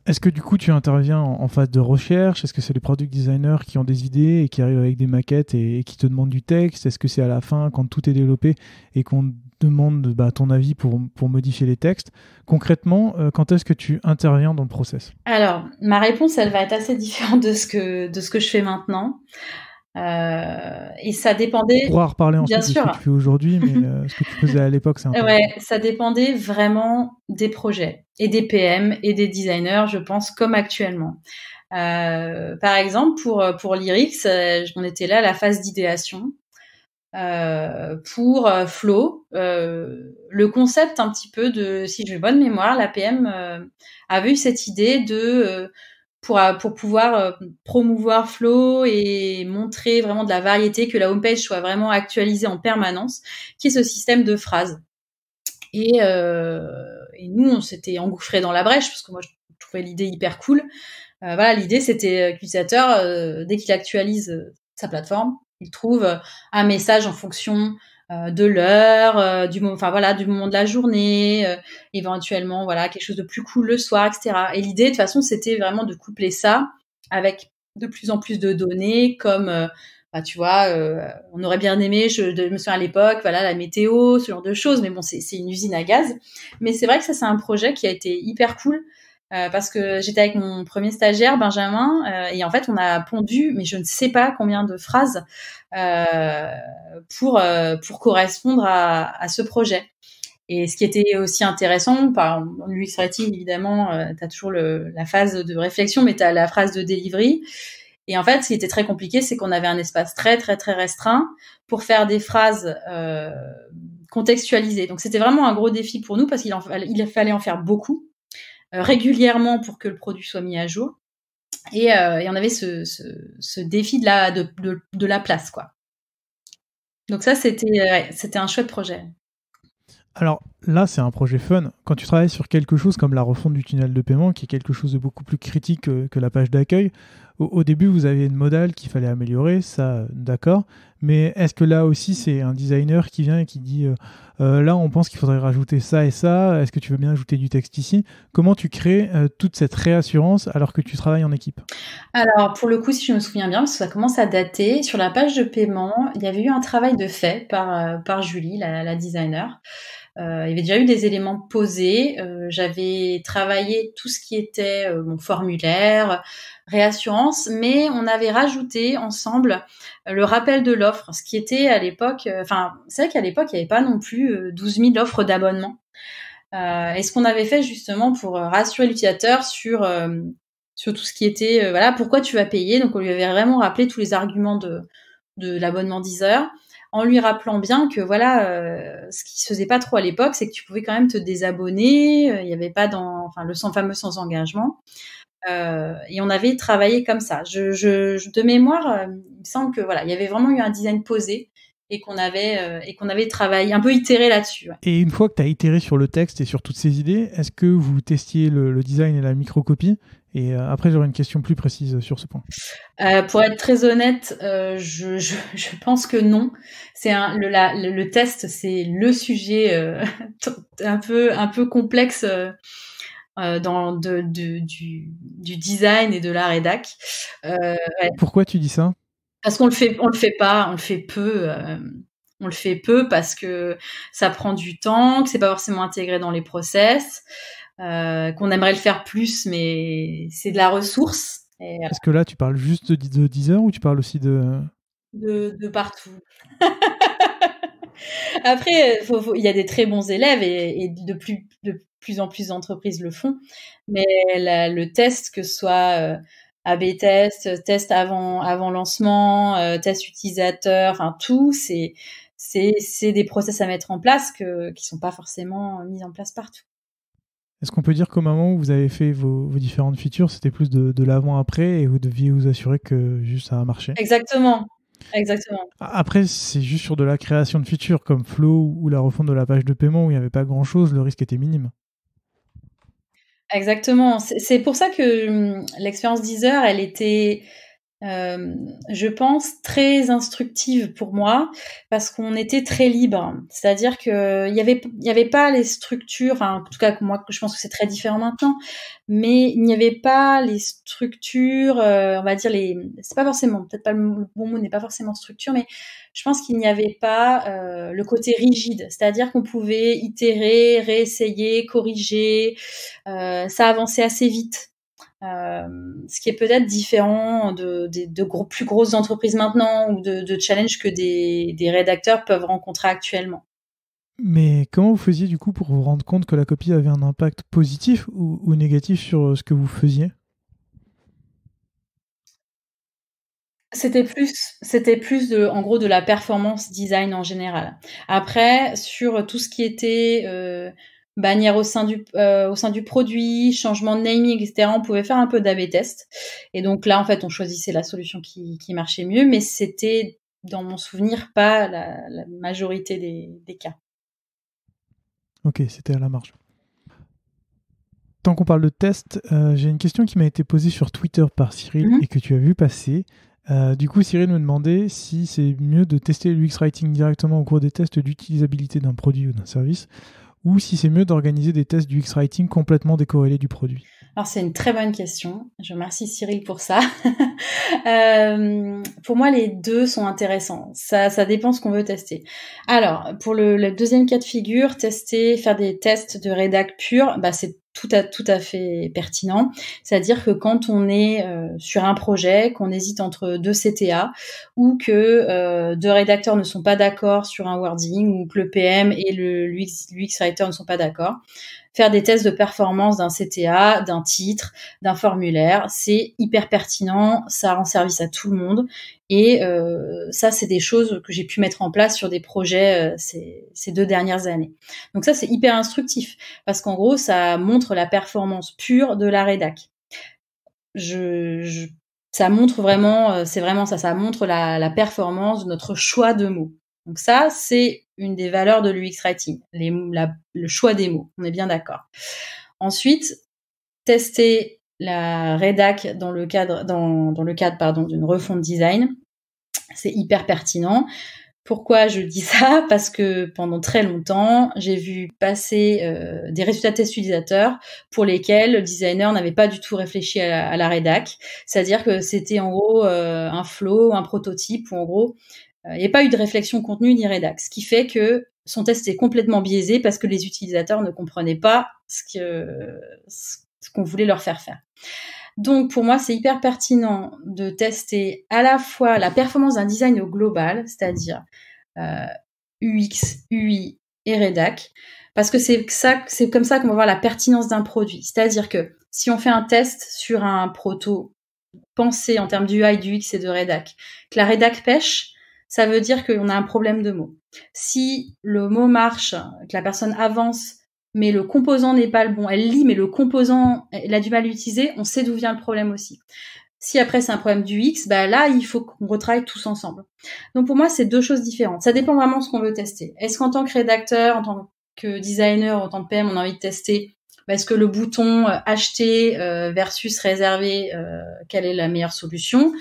Est-ce que du coup tu interviens en, phase de recherche Est-ce que c'est les product designers qui ont des idées et qui arrivent avec des maquettes et, qui te demandent du texte Est-ce que c'est à la fin quand tout est développé et qu'on demande bah, ton avis pour, modifier les textes Concrètement, euh, quand est-ce que tu interviens dans le process Alors, ma réponse, elle va être assez différente de ce que, de ce que je fais maintenant. Euh, et ça dépendait. On pourra reparler ensuite bien de sûr. ce que tu aujourd'hui, mais euh, ce que tu faisais à l'époque, c'est Ouais, ça dépendait vraiment des projets et des PM et des designers, je pense, comme actuellement. Euh, par exemple, pour pour Lyrics, on était là à la phase d'idéation. pour Flo, le concept un petit peu de, si j'ai bonne mémoire, la PM avait eu cette idée de pour, euh, pour pouvoir euh, promouvoir Flow et montrer vraiment de la variété, que la homepage soit vraiment actualisée en permanence, qui est ce système de phrases. Et, euh, nous, on s'était engouffré dans la brèche, parce que moi, je trouvais l'idée hyper cool. voilà, l'idée, c'était que l'utilisateur, dès qu'il actualise sa plateforme, il trouve un message en fonction euh, de l'heure, euh, du moment, enfin voilà, du moment de la journée, euh, éventuellement voilà quelque chose de plus cool le soir, etc. Et l'idée de toute façon c'était vraiment de coupler ça avec de plus en plus de données comme bah, tu vois, on aurait bien aimé, je, me souviens à l'époque, voilà, la météo, ce genre de choses, mais bon, c'est une usine à gaz. Mais c'est vrai que ça, c'est un projet qui a été hyper cool euh, parce que j'étais avec mon premier stagiaire Benjamin euh, et en fait on a pondu mais je ne sais pas combien de phrases euh, pour pour correspondre à, ce projet. Et ce qui était aussi intéressant, par lui serait il évidemment, tu as toujours la phase de réflexion, mais tu as la phase de délivrée Et en fait, ce qui était très compliqué, c'est qu'on avait un espace très très très restreint pour faire des phrases contextualisées. Donc c'était vraiment un gros défi pour nous parce qu'il fallait en faire beaucoup euh, régulièrement pour que le produit soit mis à jour. Et, il y en avait ce, défi de la, la, place, quoi. Donc ça, c'était, euh, c'était un chouette projet. Alors, là, c'est un projet fun. Quand tu travailles sur quelque chose comme la refonte du tunnel de paiement, qui est quelque chose de beaucoup plus critique que, la page d'accueil, au, début, vous avez une modale qu'il fallait améliorer, ça, d'accord. Mais est-ce que là aussi, c'est un designer qui vient et qui dit euh, euh, là, on pense qu'il faudrait rajouter ça et ça, est-ce que tu veux bien ajouter du texte ici Comment tu crées euh, toute cette réassurance alors que tu travailles en équipe Alors, pour le coup, si je me souviens bien, parce que ça commence à dater, sur la page de paiement, il y avait eu un travail de fait par, par Julie, la designer. Euh, il y avait déjà eu des éléments posés. Euh, j'avais travaillé tout ce qui était euh, mon formulaire, réassurance, mais on avait rajouté ensemble le rappel de l'offre, ce qui était à l'époque, enfin c'est vrai qu'à l'époque il n'y avait pas non plus 12 000 offres d'abonnement. et ce qu'on avait fait justement pour rassurer l'utilisateur sur sur tout ce qui était voilà pourquoi tu vas payer. Donc on lui avait vraiment rappelé tous les arguments de de l'abonnement Deezer en lui rappelant bien que voilà, euh, ce qui se faisait pas trop à l'époque, c'est que tu pouvais quand même te désabonner. Euh, il n'y avait pas dans, enfin, le fameux sans engagement. Euh, et on avait travaillé comme ça. de mémoire, il me semble que voilà, il y avait vraiment eu un design posé et qu'on avait et qu'on avait travaillé un peu itéré là-dessus. Et une fois que tu as itéré sur le texte et sur toutes ces idées, est-ce que vous testiez le, le design et la microcopie et euh, après, j'aurais une question plus précise sur ce point. Euh, pour être très honnête, euh, je, pense que non. C'est le, le, test, c'est le sujet un peu un peu complexe dans du, design et de la rédac. Pourquoi tu dis ça Parce qu'on le fait, on le fait pas, on le fait peu. on le fait peu parce que ça prend du temps, que c'est pas forcément intégré dans les process euh, qu'on aimerait le faire plus, mais c'est de la ressource. Et euh, ce que là, tu parles juste de, de Deezer ou tu parles aussi de... De, de partout. Après, euh, il y a des très bons élèves et, de, plus, de, plus, en plus d'entreprises le font, mais le test, que ce soit... Euh, AB test, test avant avant lancement, test utilisateur, enfin tout, c'est des process à mettre en place que qui sont pas forcément mis en place partout. Est-ce qu'on peut dire qu'au moment où vous avez fait vos, différentes features, c'était plus de, l'avant-après et vous deviez vous assurer que juste ça a marché Exactement. Exactement. Après, c'est juste sur de la création de features comme Flow ou la refonte de la page de paiement où il n'y avait pas grand-chose, le risque était minime. Exactement. C'est pour ça que hum, l'expérience Deezer, elle était euh, je pense, très instructive pour moi parce qu'on était très libre. C'est-à-dire qu'il il y avait il y avait pas les structures, enfin en tout cas moi je pense que c'est très différent maintenant, mais il n'y avait pas les structures, euh, on va dire les, c'est pas forcément, peut-être pas le bon mot n'est pas forcément structure, mais je pense qu'il n'y avait pas euh, le côté rigide, c'est-à-dire qu'on pouvait itérer, réessayer, corriger, ça avançait assez vite. Euh, ce qui est peut-être différent de, gros, plus grosses entreprises maintenant ou de, challenges que des, des rédacteurs peuvent rencontrer actuellement. Mais comment vous faisiez du coup pour vous rendre compte que la copie avait un impact positif ou, négatif sur euh, ce que vous faisiez C'était plus, c'était plus de, en gros, de la performance design en général. Après, sur tout ce qui était euh, bannière au sein du euh, au sein du produit, changement de naming, etc. On pouvait faire un peu d'AB test. Et donc là, en fait, on choisissait la solution qui, qui marchait mieux, mais c'était dans mon souvenir pas la, majorité des, des, cas. Ok, c'était à la marge. Tant qu'on parle de test, euh, j'ai une question qui m'a été posée sur Twitter par Cyril mhm. et que tu as vu passer. Euh, du coup, Cyril me demandait si c'est mieux de tester l'UX Writing directement au cours des tests d'utilisabilité d'un produit ou d'un service ou si c'est mieux d'organiser des tests du X-Writing complètement décorrélés du produit Alors c'est une très bonne question. Je remercie Cyril pour ça. Euh, pour moi, les deux sont intéressants. Ça, ça dépend ce qu'on veut tester. Alors, pour le, deuxième cas de figure, tester, faire des tests de rédac pur, bah, c'est tout à, tout à fait pertinent. C'est-à-dire que quand on est euh, sur un projet, qu'on hésite entre deux CTA ou que euh, deux rédacteurs ne sont pas d'accord sur un wording ou que le PM et le l'UX, writer ne sont pas d'accord, faire des tests de performance d'un CTA, d'un titre, d'un formulaire. C'est hyper pertinent, ça rend service à tout le monde. Et euh, ça, c'est des choses que j'ai pu mettre en place sur des projets euh, ces, ces, deux dernières années. Donc ça, c'est hyper instructif parce qu'en gros, ça montre la performance pure de la rédac. Je, je ça montre vraiment, euh, c'est vraiment ça, ça montre la, la performance de notre choix de mots. Donc ça, c'est une des valeurs de l'UX Writing, le choix des mots, on est bien d'accord. Ensuite, tester la rédac dans le cadre, dans, le cadre pardon, d'une refonte design, c'est hyper pertinent. Pourquoi je dis ça Parce que pendant très longtemps, j'ai vu passer euh, des résultats de utilisateurs pour lesquels le designer n'avait pas du tout réfléchi à la, rédac. C'est-à-dire que c'était en gros euh, un flow, un prototype, ou en gros, il euh, n'y a pas eu de réflexion contenu ni rédax, ce qui fait que son test est complètement biaisé parce que les utilisateurs ne comprenaient pas ce que ce qu'on voulait leur faire faire. Donc pour moi, c'est hyper pertinent de tester à la fois la performance d'un design au global, c'est-à-dire euh, UX, UI et rédac, parce que c'est ça, c'est comme ça qu'on va voir la pertinence d'un produit. C'est-à-dire que si on fait un test sur un proto pensé en termes d'UI, d'UX et de rédac, que la rédac pêche, ça veut dire qu'on a un problème de mot. Si le mot marche, que la personne avance, mais le composant n'est pas le bon, elle lit, mais le composant, elle a du mal à l'utiliser, on sait d'où vient le problème aussi. Si après c'est un problème du X, bah là il faut qu'on retravaille tous ensemble. Donc pour moi c'est deux choses différentes. Ça dépend vraiment de ce qu'on veut tester. Est-ce qu'en tant que rédacteur, en tant que designer, en tant que PM, on a envie de tester bah, est-ce que le bouton euh, acheter euh, versus réserver, euh, quelle est la meilleure solution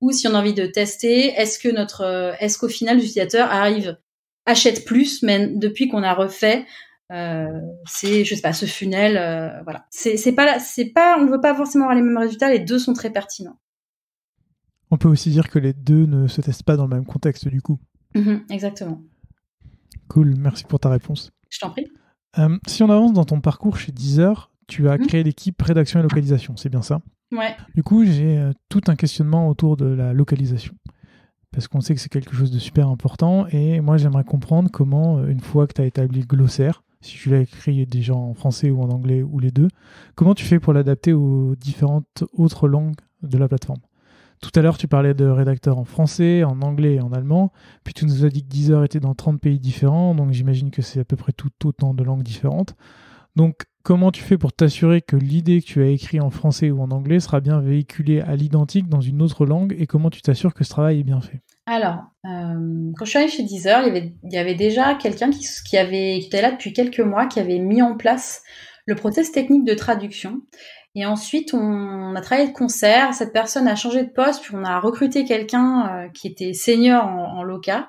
ou si on a envie de tester, est-ce que notre, euh, est-ce qu'au final l'utilisateur arrive, achète plus, mais depuis qu'on a refait, euh, c'est, je sais pas, ce funnel, euh, voilà. C'est, c'est pas, c'est pas, on ne veut pas forcément avoir les mêmes résultats. Les deux sont très pertinents. On peut aussi dire que les deux ne se testent pas dans le même contexte du coup. Mm-hmm, exactement. Cool, merci pour ta réponse. Je t'en prie. si on avance dans ton parcours chez Deezer, tu as mmh. créé l'équipe rédaction et localisation, c'est bien ça Ouais. Du coup, j'ai euh, tout un questionnement autour de la localisation. Parce qu'on sait que c'est quelque chose de super important. Et moi, j'aimerais comprendre comment, euh, une fois que tu as établi le glossaire, si tu l'as écrit déjà en français ou en anglais ou les deux, comment tu fais pour l'adapter aux différentes autres langues de la plateforme tout à l'heure, tu parlais de rédacteurs en français, en anglais et en allemand. Puis tu nous as dit que Deezer était dans 30 pays différents, donc j'imagine que c'est à peu près tout autant de langues différentes. Donc, comment tu fais pour t'assurer que l'idée que tu as écrite en français ou en anglais sera bien véhiculée à l'identique dans une autre langue et comment tu t'assures que ce travail est bien fait Alors, euh, quand je suis allée chez Deezer, il y avait, déjà quelqu'un qui, avait, qui était là depuis quelques mois, qui avait mis en place le process technique de traduction et ensuite, on, a travaillé de concert. Cette personne a changé de poste, puis on a recruté quelqu'un euh, qui était senior en, loca.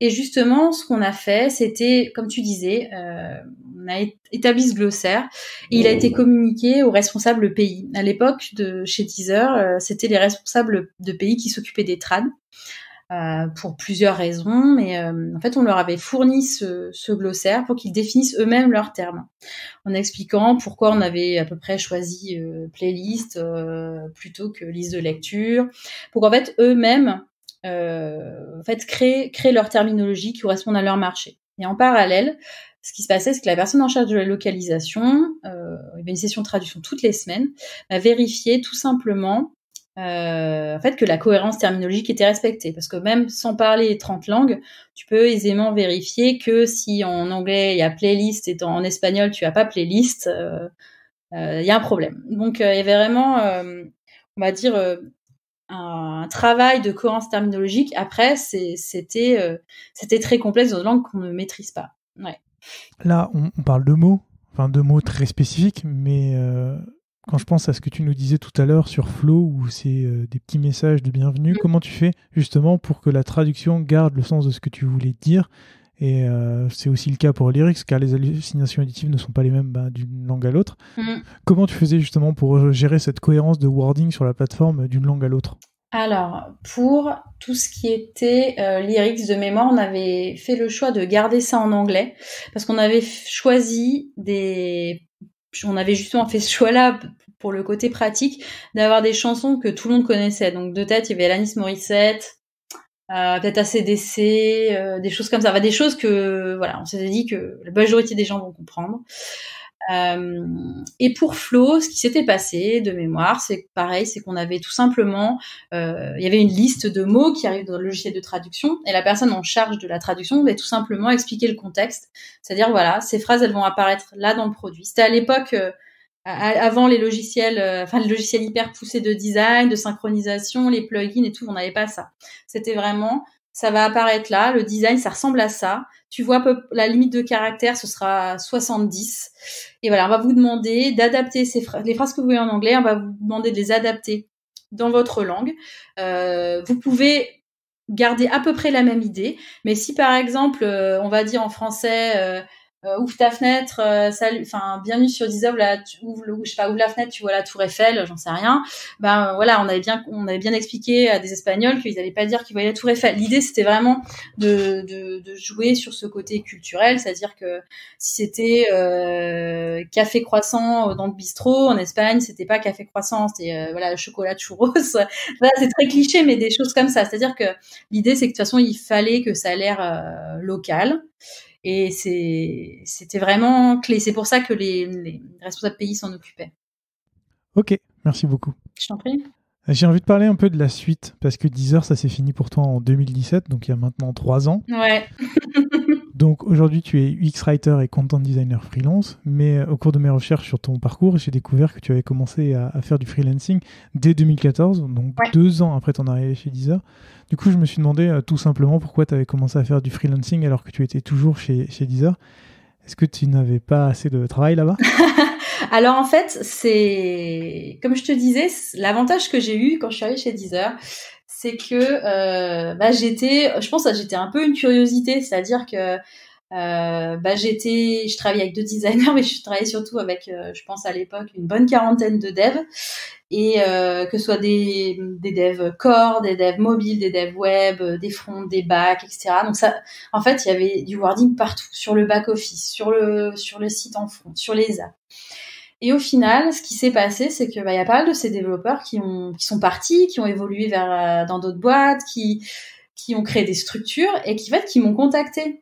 Et justement, ce qu'on a fait, c'était, comme tu disais, euh, on a établi ce glossaire. Et il a été communiqué aux responsables pays. À l'époque, de chez Teaser, euh, c'était les responsables de pays qui s'occupaient des trades. Euh, pour plusieurs raisons, mais euh, en fait, on leur avait fourni ce, glossaire pour qu'ils définissent eux-mêmes leurs termes, en expliquant pourquoi on avait à peu près choisi euh, playlist plutôt que liste de lecture, pour qu'en fait eux-mêmes, en fait, créent, créent leur terminologie qui correspond à leur marché. Et en parallèle, ce qui se passait, c'est que la personne en charge de la localisation, il y avait une session de traduction toutes les semaines, a vérifié tout simplement euh, en fait, que la cohérence terminologique était respectée. Parce que même sans parler 30 langues, tu peux aisément vérifier que si en anglais il y a playlist et en, espagnol tu as pas playlist, euh, euh, il y a un problème. Donc, euh, il y avait vraiment, on va dire, un travail de cohérence terminologique. Après, c'était très complexe dans une langue qu'on ne maîtrise pas. Là, on, on, parle de mots, enfin de mots très spécifiques, mais quand je pense à ce que tu nous disais tout à l'heure sur Flow, où c'est euh, des petits messages de bienvenue, mm. comment tu fais justement pour que la traduction garde le sens de ce que tu voulais dire Et euh, c'est aussi le cas pour Lyrics, car les hallucinations auditives ne sont pas les mêmes ben, d'une langue à l'autre. Mm. Comment tu faisais justement pour euh, gérer cette cohérence de wording sur la plateforme d'une langue à l'autre alors, pour tout ce qui était lyrics de mémoire, on avait fait le choix de garder ça en anglais parce qu'on avait choisi des on avait justement fait ce choix-là pour le côté pratique d'avoir des chansons que tout le monde connaissait. Donc de tête, il y avait Alanis Morissette, euh, peut-être ACDC, euh, des choses comme ça. Enfin, des choses que voilà, on s'était dit que la majorité des gens vont comprendre. Euh, et pour Flo, ce qui s'était passé de mémoire, c'est pareil, c'est qu'on avait tout simplement, euh, il y avait une liste de mots qui arrivent dans le logiciel de traduction, et la personne en charge de la traduction devait tout simplement expliquer le contexte, c'est-à-dire voilà, ces phrases elles vont apparaître là dans le produit. C'était à l'époque euh, avant les logiciels, euh, enfin les logiciels hyper poussés de design, de synchronisation, les plugins et tout, on n'avait pas ça. C'était vraiment ça va apparaître là, le design, ça ressemble à ça. Tu vois la limite de caractère, ce sera 70. Et voilà, on va vous demander d'adapter ces les phrases que vous voulez en anglais, on va vous demander de les adapter dans votre langue. Euh, vous pouvez garder à peu près la même idée, mais si par exemple, euh, on va dire en français, euh, euh, ouvre ta fenêtre, euh, salut, enfin bienvenue sur disable là, le, je pas, ouvre la fenêtre, tu vois la Tour Eiffel, j'en sais rien. Ben euh, voilà, on avait bien, on avait bien expliqué à des Espagnols qu'ils n'allaient pas dire qu'ils voyaient la Tour Eiffel. L'idée c'était vraiment de, jouer sur ce côté culturel, c'est-à-dire que si c'était café croissant dans le bistrot en Espagne, c'était pas café croissant, c'était voilà chocolat churros. c'est très cliché, mais des choses comme ça. C'est-à-dire que l'idée c'est que de toute façon il fallait que ça ait l'air local et c'était vraiment clé. C'est pour ça que les, responsables pays s'en occupaient. Ok, merci beaucoup. Je t'en prie. J'ai envie de parler un peu de la suite, parce que Deezer, ça s'est fini pour toi en 2017, donc il y a maintenant trois ans. Ouais. Donc aujourd'hui, tu es UX writer et content designer freelance, mais euh, au cours de mes recherches sur ton parcours, j'ai découvert que tu avais commencé à, faire du freelancing dès 2014, donc deux ans après ton arrivée chez Deezer. Du coup, je me suis demandé euh, tout simplement pourquoi tu avais commencé à faire du freelancing alors que tu étais toujours chez, chez Deezer. Est-ce que tu n'avais pas assez de travail là-bas Alors en fait, c'est comme je te disais, l'avantage que j'ai eu quand je suis arrivée chez Deezer, c'est que euh, bah, j'étais, je pense que j'étais un peu une curiosité, c'est-à-dire que euh, bah, j'étais, je travaillais avec deux designers, mais je travaillais surtout avec, euh, je pense à l'époque, une bonne quarantaine de devs, et que ce soit des, des devs core, des devs mobiles, des devs web, des fronts, des backs, etc. Donc ça, en fait, il y avait du wording partout, sur le back office, sur le sur le site en front, sur les apps. Et au final, ce qui s'est passé, c'est qu'il bah, y a pas mal de ces développeurs qui ont sont partis, qui ont évolué vers euh, dans d'autres boîtes, qui qui ont créé des structures et qui qui m'ont contacté.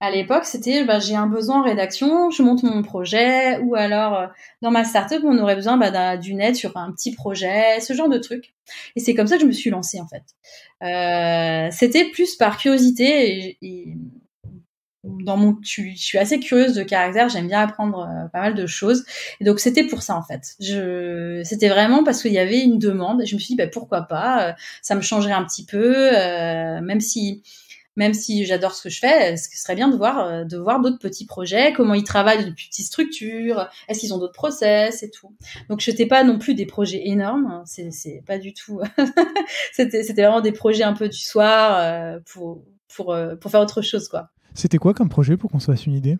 À l'époque, c'était bah, j'ai un besoin en rédaction, je monte mon projet, ou alors euh, dans ma startup, on aurait besoin bah, d'une aide sur un petit projet, ce genre de truc. Et c'est comme ça que je me suis lancée en fait. Euh, c'était plus par curiosité et dans mon, je, suis assez curieuse de caractère, j'aime bien apprendre euh, pas mal de choses. Et donc c'était pour ça en fait. Je, c'était vraiment parce qu'il y avait une demande. Et je me suis dit bah, pourquoi pas, euh, ça me changerait un petit peu, euh, même si même si j'adore ce que je fais, ce serait bien de voir euh, de voir d'autres petits projets, comment ils travaillent, de petites structures, est-ce qu'ils ont d'autres process et tout. Donc je n'étais pas non plus des projets énormes, hein. c'est c'est pas du tout. c'était c'était vraiment des projets un peu du soir pour pour pour faire autre chose quoi. C'était quoi comme projet pour qu'on se fasse une idée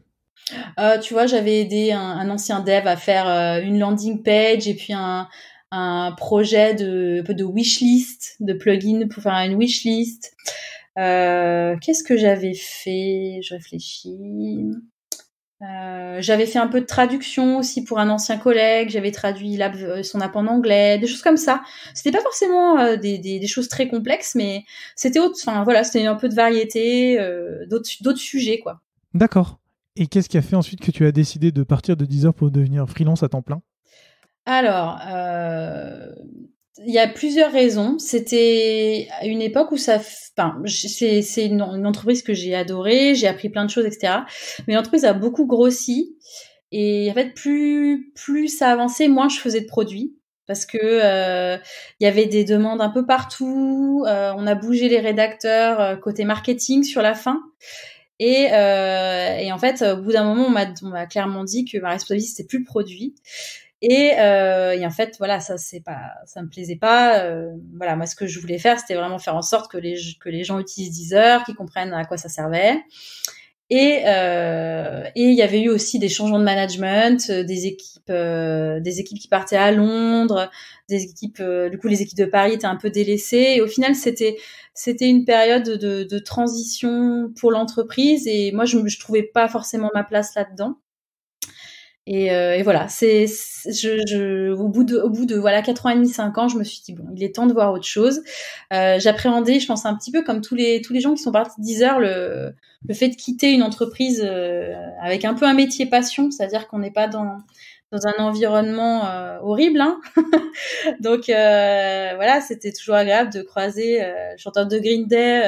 euh, tu vois, j'avais aidé un, ancien dev à faire euh, une landing page et puis un, projet de, de wishlist, de plugin pour faire une wishlist. Euh, qu'est-ce que j'avais fait Je réfléchis. Euh, j'avais fait un peu de traduction aussi pour un ancien collègue. J'avais traduit euh, son app en anglais, des choses comme ça. C'était pas forcément euh, des, choses très complexes, mais c'était autre. Enfin voilà, c'était un peu de variété, d'autres, sujets quoi. D'accord. Et qu'est-ce qui a fait ensuite que tu as décidé de partir de 10 h pour devenir freelance à temps plein Alors, il y a plusieurs raisons. C'était une époque où ça, enfin, c'est une, une, entreprise que j'ai adorée, j'ai appris plein de choses, etc. Mais l'entreprise a beaucoup grossi et en fait plus plus ça avançait, moins je faisais de produits parce que euh, il y avait des demandes un peu partout. Euh, on a bougé les rédacteurs euh, côté marketing sur la fin. Et, euh, et en fait, au bout d'un moment, on m'a clairement dit que ma responsabilité c'était plus produit. Et, euh, et en fait, voilà, ça c'est pas, ça me plaisait pas. Euh, voilà, moi ce que je voulais faire, c'était vraiment faire en sorte que les que les gens utilisent Deezer, qu'ils comprennent à quoi ça servait. Et euh, et il y avait eu aussi des changements de management, euh, des équipes, des équipes qui partaient à Londres, des équipes, du coup les équipes de Paris étaient un peu délaissées. Et au final, c'était c'était une période de, de transition pour l'entreprise. Et moi, je je trouvais pas forcément ma place là-dedans. Euh, et, voilà, c'est je, je, au bout de au bout de voilà quatre ans et demi, cinq ans, je me suis dit bon, il est temps de voir autre chose. Euh, j'appréhendais, je pense un petit peu comme tous les tous les gens qui sont partis de 10 heures, le le fait de quitter une entreprise euh, avec un peu un métier passion, c'est-à-dire qu'on n'est pas dans dans un environnement horrible. Hein. Donc voilà, c'était toujours agréable de croiser euh, chanteur de Green Day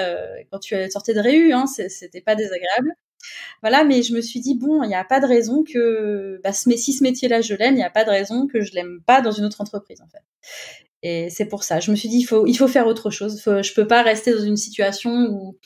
quand tu sortais de Réu, hein, c'était pas désagréable. Voilà, mais je me suis dit, bon, il n'y a pas de raison que, bah, si ce métier-là, je l'aime, il n'y a pas de raison que je l'aime pas dans une autre entreprise, en fait. Et c'est pour ça. Je me suis dit, il faut, faire autre chose. Je je peux pas rester dans une situation où,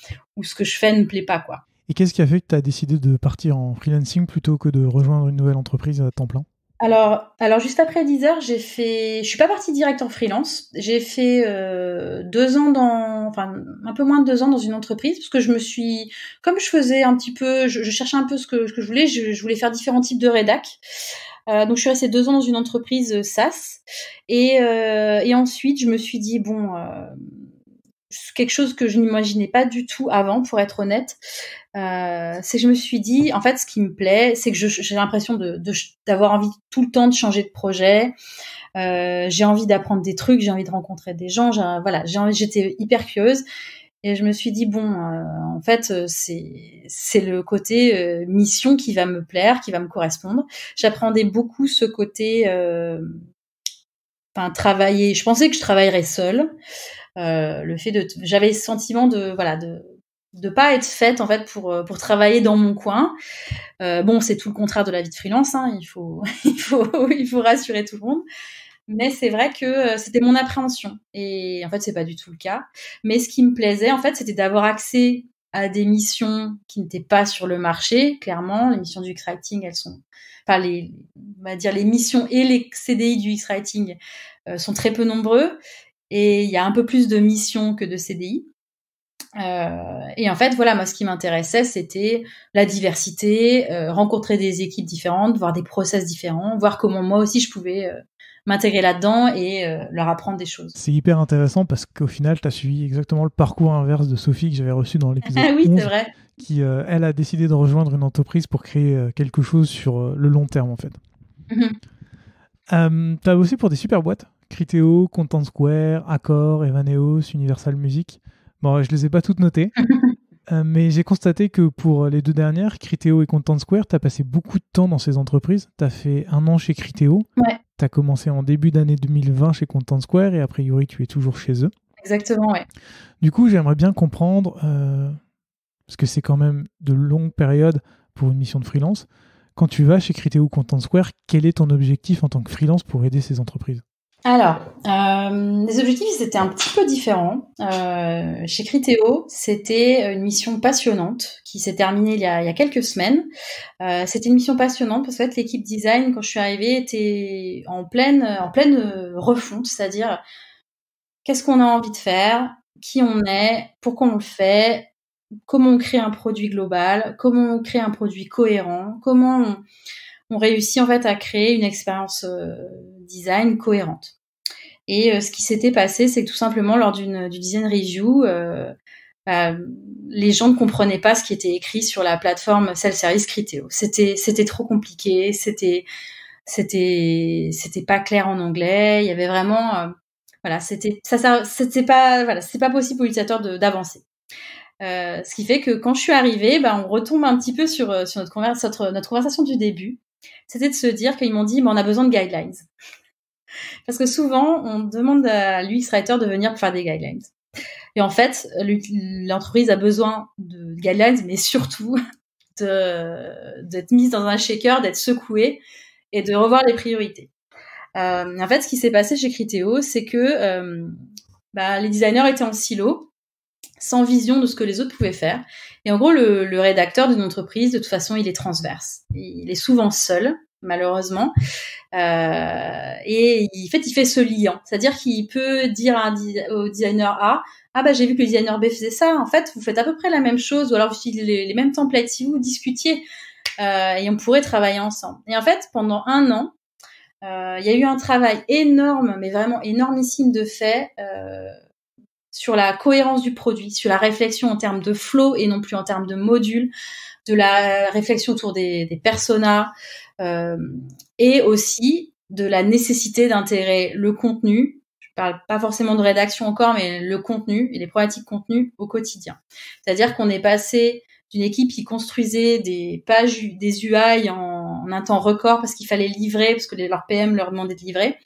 ce que je fais ne plaît pas, quoi. Et qu'est-ce qui a fait que tu as décidé de partir en freelancing plutôt que de rejoindre une nouvelle entreprise à temps plein alors, alors juste après 10 heures, j'ai fait, je suis pas partie direct en freelance. J'ai fait euh, deux ans dans, enfin un peu moins de deux ans dans une entreprise parce que je me suis, comme je faisais un petit peu, je, cherchais un peu ce que, je voulais, je, voulais faire différents types de rédac. Euh, donc je suis restée deux ans dans une entreprise euh, SaaS et, euh, et ensuite je me suis dit bon quelque chose que je n'imaginais pas du tout avant, pour être honnête. Euh, c'est que je me suis dit, en fait, ce qui me plaît, c'est que j'ai l'impression d'avoir de, d'avoir envie tout le temps de changer de projet. Euh, j'ai envie d'apprendre des trucs, j'ai envie de rencontrer des gens. Voilà, j'étais hyper curieuse. Et je me suis dit bon, euh, en fait, euh, c'est c'est le côté euh, mission qui va me plaire, qui va me correspondre. J'appréhendais beaucoup ce côté, enfin travailler. Je pensais que je travaillerais seule, euh, le fait de, j'avais ce sentiment de, voilà, de, de pas être faite en fait pour euh, pour travailler dans mon coin. Euh, bon, c'est tout le contraire de la vie de freelance. Hein, il faut il faut il faut rassurer tout le monde. Mais c'est vrai que c'était mon appréhension et en fait c'est pas du tout le cas. Mais ce qui me plaisait en fait c'était d'avoir accès à des missions qui n'étaient pas sur le marché. Clairement, les missions du X-Writing, elles sont, enfin les, on va dire les missions et les CDI du X-Writing sont très peu nombreux et il y a un peu plus de missions que de CDI. Euh, et en fait, voilà, moi, ce qui m'intéressait, c'était la diversité, euh, rencontrer des équipes différentes, voir des process différents, voir comment moi aussi je pouvais euh, m'intégrer là-dedans et leur apprendre des choses. C'est hyper intéressant parce qu'au final, tu as suivi exactement le parcours inverse de Sophie que j'avais reçu dans l'épisode. Ah oui, c'est vrai. Qui, elle, a décidé de rejoindre une entreprise pour créer quelque chose sur le long terme, en fait. tu as aussi pour des super boîtes Criteo, Content Square, Accor, Evaneos, Universal Music. Bon, je les ai pas toutes notées, euh, mais j'ai constaté que pour les deux dernières, Criteo et Content Square, tu as passé beaucoup de temps dans ces entreprises. Tu as fait un an chez Criteo, ouais. tu as commencé en début d'année 2020 chez Content Square et a priori tu es toujours chez eux. Exactement, ouais. Du coup, j'aimerais bien comprendre, euh, parce que c'est quand même de longues périodes pour une mission de freelance, quand tu vas chez Criteo Content Square, quel est ton objectif en tant que freelance pour aider ces entreprises alors, euh, les objectifs, c'était un petit peu différent. Euh, chez Critéo, c'était une mission passionnante qui s'est terminée il y, a, quelques semaines. Euh, c'était une mission passionnante parce que fait, l'équipe design, quand je suis arrivée, était en pleine, en pleine refonte, c'est-à-dire qu'est-ce qu'on a envie de faire, qui on est, pourquoi on le fait, comment on crée un produit global, comment on crée un produit cohérent, comment on on réussit en fait à créer une expérience design cohérente. Et euh, ce qui s'était passé, c'est que tout simplement lors d'une du design review, euh, bah, les gens ne comprenaient pas ce qui était écrit sur la plateforme self-service Criteo. C'était c'était trop compliqué, c'était c'était c'était pas clair en anglais. Il y avait vraiment euh, voilà, c'était ça, ça c'était pas c'est pas possible pour l'utilisateur d'avancer. ce qui fait que quand je suis arrivée, bah, on retombe un petit peu sur, sur notre, conversation du début. C'était de se dire qu'ils m'ont dit, mais on a besoin de guidelines. Parce que souvent, on demande à l'UX Writer de venir faire des guidelines. Et en fait, l'entreprise a besoin de guidelines, mais surtout d'être mise dans un shaker, d'être secouée et de revoir les priorités. Euh, en fait, ce qui s'est passé chez Criteo, c'est que euh, bah, les designers étaient en silo, sans vision de ce que les autres pouvaient faire. Et en gros, le rédacteur d'une entreprise, de toute façon, il est transverse. Il est souvent seul malheureusement. Euh, et il, en fait, il fait ce lien, c'est-à-dire qu'il peut dire au designer A, ah bah j'ai vu que le designer B faisait ça. En fait, vous faites à peu près la même chose, ou alors vous utilisez les, mêmes templates si vous discutiez, euh, et on pourrait travailler ensemble. Et en fait, pendant un an, euh, il y a eu un travail énorme, mais vraiment énormissime de fait. Euh, sur la cohérence du produit, sur la réflexion en termes de flow et non plus en termes de modules, de la réflexion autour des, des personas, euh, et aussi de la nécessité d'intégrer le contenu, je parle pas forcément de rédaction encore, mais le contenu et les problématiques contenues au quotidien. C'est-à-dire qu'on est passé d'une équipe qui construisait des pages, des UI en, un temps record parce qu'il fallait livrer, parce que les, leur PM leur demandait de livrer,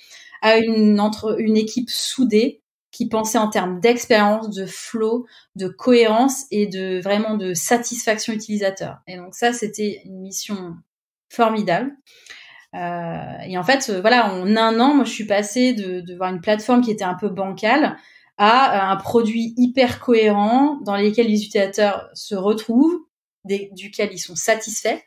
à une, entre, une équipe soudée qui pensait en termes d'expérience, de flow, de cohérence et de vraiment de satisfaction utilisateur. Et donc ça, c'était une mission formidable. Euh, et en fait, euh, voilà, en un an, moi, je suis passée de, voir une plateforme qui était un peu bancale à euh, un produit hyper cohérent dans lequel les utilisateurs se retrouvent, duquel ils sont satisfaits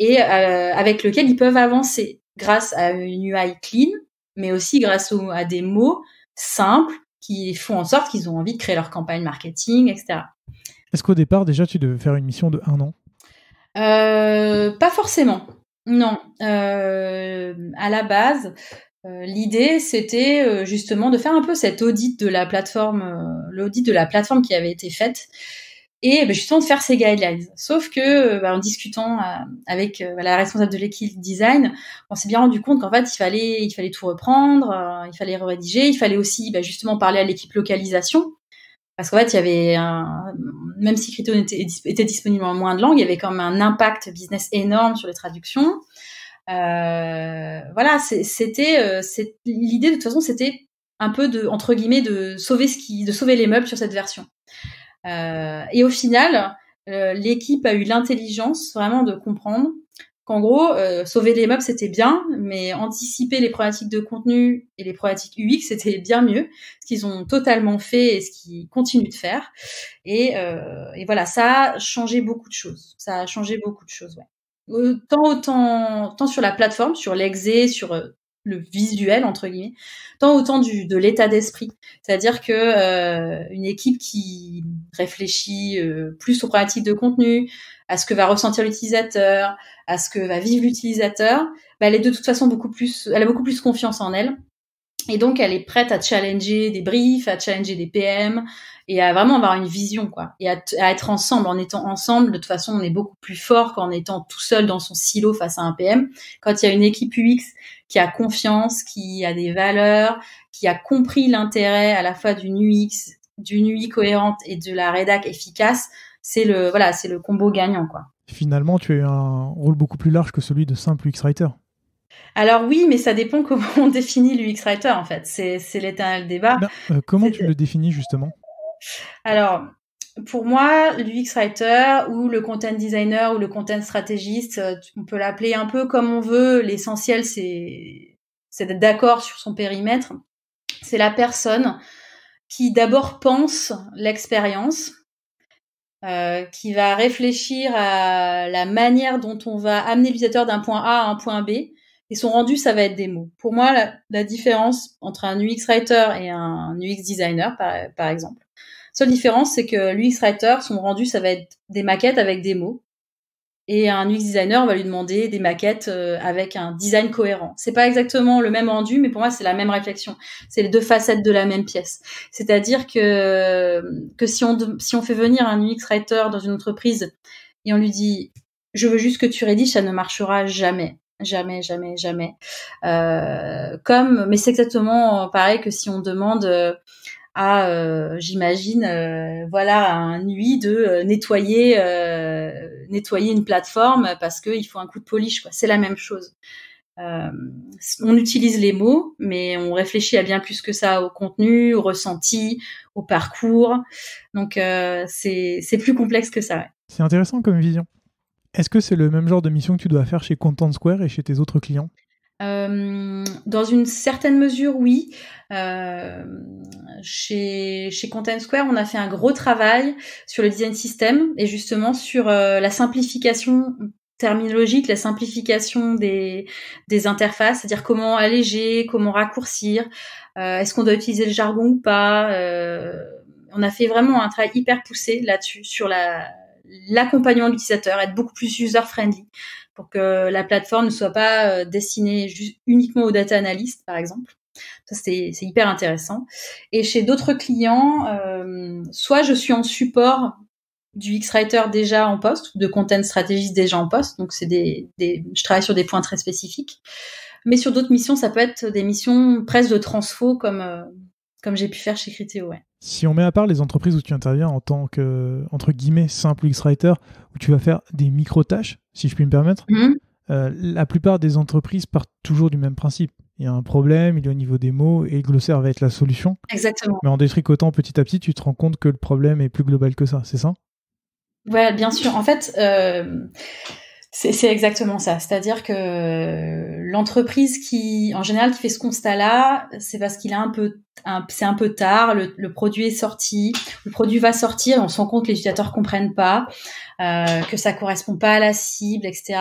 et avec lequel ils peuvent avancer grâce à une UI clean, mais aussi grâce à des mots simples qui font en sorte qu'ils ont envie de créer leur campagne marketing, etc. Est-ce qu'au départ, déjà, tu devais faire une mission de un an euh, pas forcément. Non. Euh, à la base, euh, l'idée c'était euh, justement de faire un peu cet audit de la plateforme, l'audit de la plateforme qui avait été faite. Et ben, justement de faire ces guidelines. Sauf que, ben, en discutant avec la responsable de l'équipe design, on s'est bien rendu compte qu'en fait il fallait, il fallait tout reprendre, il fallait rédiger, il fallait aussi ben, justement parler à l'équipe localisation, parce qu'en fait il y avait un, même si Crypto était, disponible en moins de langues, il y avait quand même un impact business énorme sur les traductions. Euh, voilà, c'était euh, l'idée de toute façon, c'était un peu de entre guillemets de sauver ce qui, de sauver les meubles sur cette version. Euh, et au final, l'équipe a eu l'intelligence vraiment de comprendre en gros, euh, sauver les meubles, c'était bien, mais anticiper les problématiques de contenu et les problématiques UX, c'était bien mieux, ce qu'ils ont totalement fait et ce qu'ils continuent de faire. Et, euh, voilà, ça a changé beaucoup de choses. Ça a changé beaucoup de choses, ouais. Euh, tant, autant, tant sur la plateforme, sur l'exé, sur le visuel entre guillemets, tant autant du de l'état d'esprit. C'est-à-dire que euh, une équipe qui réfléchit euh, plus aux problématiques de contenu, à ce que va ressentir l'utilisateur, à ce que va vivre l'utilisateur, bah, elle est de toute façon beaucoup plus, elle a beaucoup plus confiance en elle. Et donc, elle est prête à challenger des briefs, à challenger des PM, et à vraiment avoir une vision, quoi. Et à être ensemble. En étant ensemble, de toute façon, on est beaucoup plus fort qu'en étant tout seul dans son silo face à un PM. Quand il y a une équipe UX qui a confiance, qui a des valeurs, qui a compris l'intérêt à la fois d'une UX, d'une UI cohérente et de la rédac efficace, c'est le voilà, c'est le combo gagnant quoi. Finalement, tu as un rôle beaucoup plus large que celui de simple UX writer. Alors oui, mais ça dépend comment on définit l'UX writer en fait. C'est l'éternel débat. Euh, comment tu le définis justement alors, pour moi, l'UX writer ou le content designer ou le content stratégiste, euh, on peut l'appeler un peu comme on veut. L'essentiel, c'est d'être d'accord sur son périmètre. C'est la personne qui d'abord pense l'expérience, euh, qui va réfléchir à la manière dont on va amener l'utilisateur d'un point A à un point B. Et son rendu, ça va être des mots. Pour moi, la, différence entre un UX writer et un UX designer, par exemple, Seule différence, c'est que l'UX Writer, son rendu, ça va être des maquettes avec des mots. Et un UX designer, va lui demander des maquettes euh, avec un design cohérent. C'est pas exactement le même rendu, mais pour moi, c'est la même réflexion. C'est les deux facettes de la même pièce. C'est-à-dire que, que si on, si on fait venir un UX writer dans une entreprise et on lui dit, je veux juste que tu rédiges, ça ne marchera jamais jamais, jamais, jamais. Euh, comme, mais c'est exactement pareil que si on demande euh, à, euh, j'imagine, euh, voilà, un nuit de euh, nettoyer, nettoyer une plateforme parce qu'il faut un coup de polish. Quoi. C'est la même chose. on utilise les mots, mais on réfléchit à bien plus que ça, au contenu, au ressenti, au parcours. Donc c'est, plus complexe que ça. C'est intéressant comme vision. Est-ce que c'est le même genre de mission que tu dois faire chez Content Square et chez tes autres clients euh, dans une certaine mesure, oui. Euh, chez, Content Square, on a fait un gros travail sur le design system et justement sur euh, la simplification terminologique, la simplification des, interfaces, c'est-à-dire comment alléger, comment raccourcir, est-ce qu'on doit utiliser le jargon ou pas. on a fait vraiment un travail hyper poussé là-dessus, sur la l'accompagnement de l'utilisateur, être beaucoup plus user-friendly, pour que la plateforme ne soit pas euh, destinée uniquement aux data analystes, par exemple. Ça, c'est hyper intéressant. Et chez d'autres clients, euh, soit je suis en support du X-Writer déjà en poste, de content strategist déjà en poste, donc c'est des, je travaille sur des points très spécifiques. Mais sur d'autres missions, ça peut être des missions presque de transfo, comme, euh, comme j'ai pu faire chez Critéo. Ouais si on met à part les entreprises où tu interviens en tant que, entre guillemets, simple X-Writer, où tu vas faire des micro-tâches, si je puis me permettre, mhm. euh, la plupart des entreprises partent toujours du même principe. Il y a un problème, il est au niveau des mots, et le glossaire va être la solution. Exactement. Mais en détricotant petit à petit, tu te rends compte que le problème est plus global que ça, c'est ça Ouais, bien sûr. En fait, euh, c'est exactement ça. C'est-à-dire que l'entreprise qui, en général, qui fait ce constat-là, c'est parce qu'il a un peu, c'est un peu tard. Le, produit est sorti, le produit va sortir, on se rend compte que les utilisateurs comprennent pas, euh, que ça correspond pas à la cible, etc.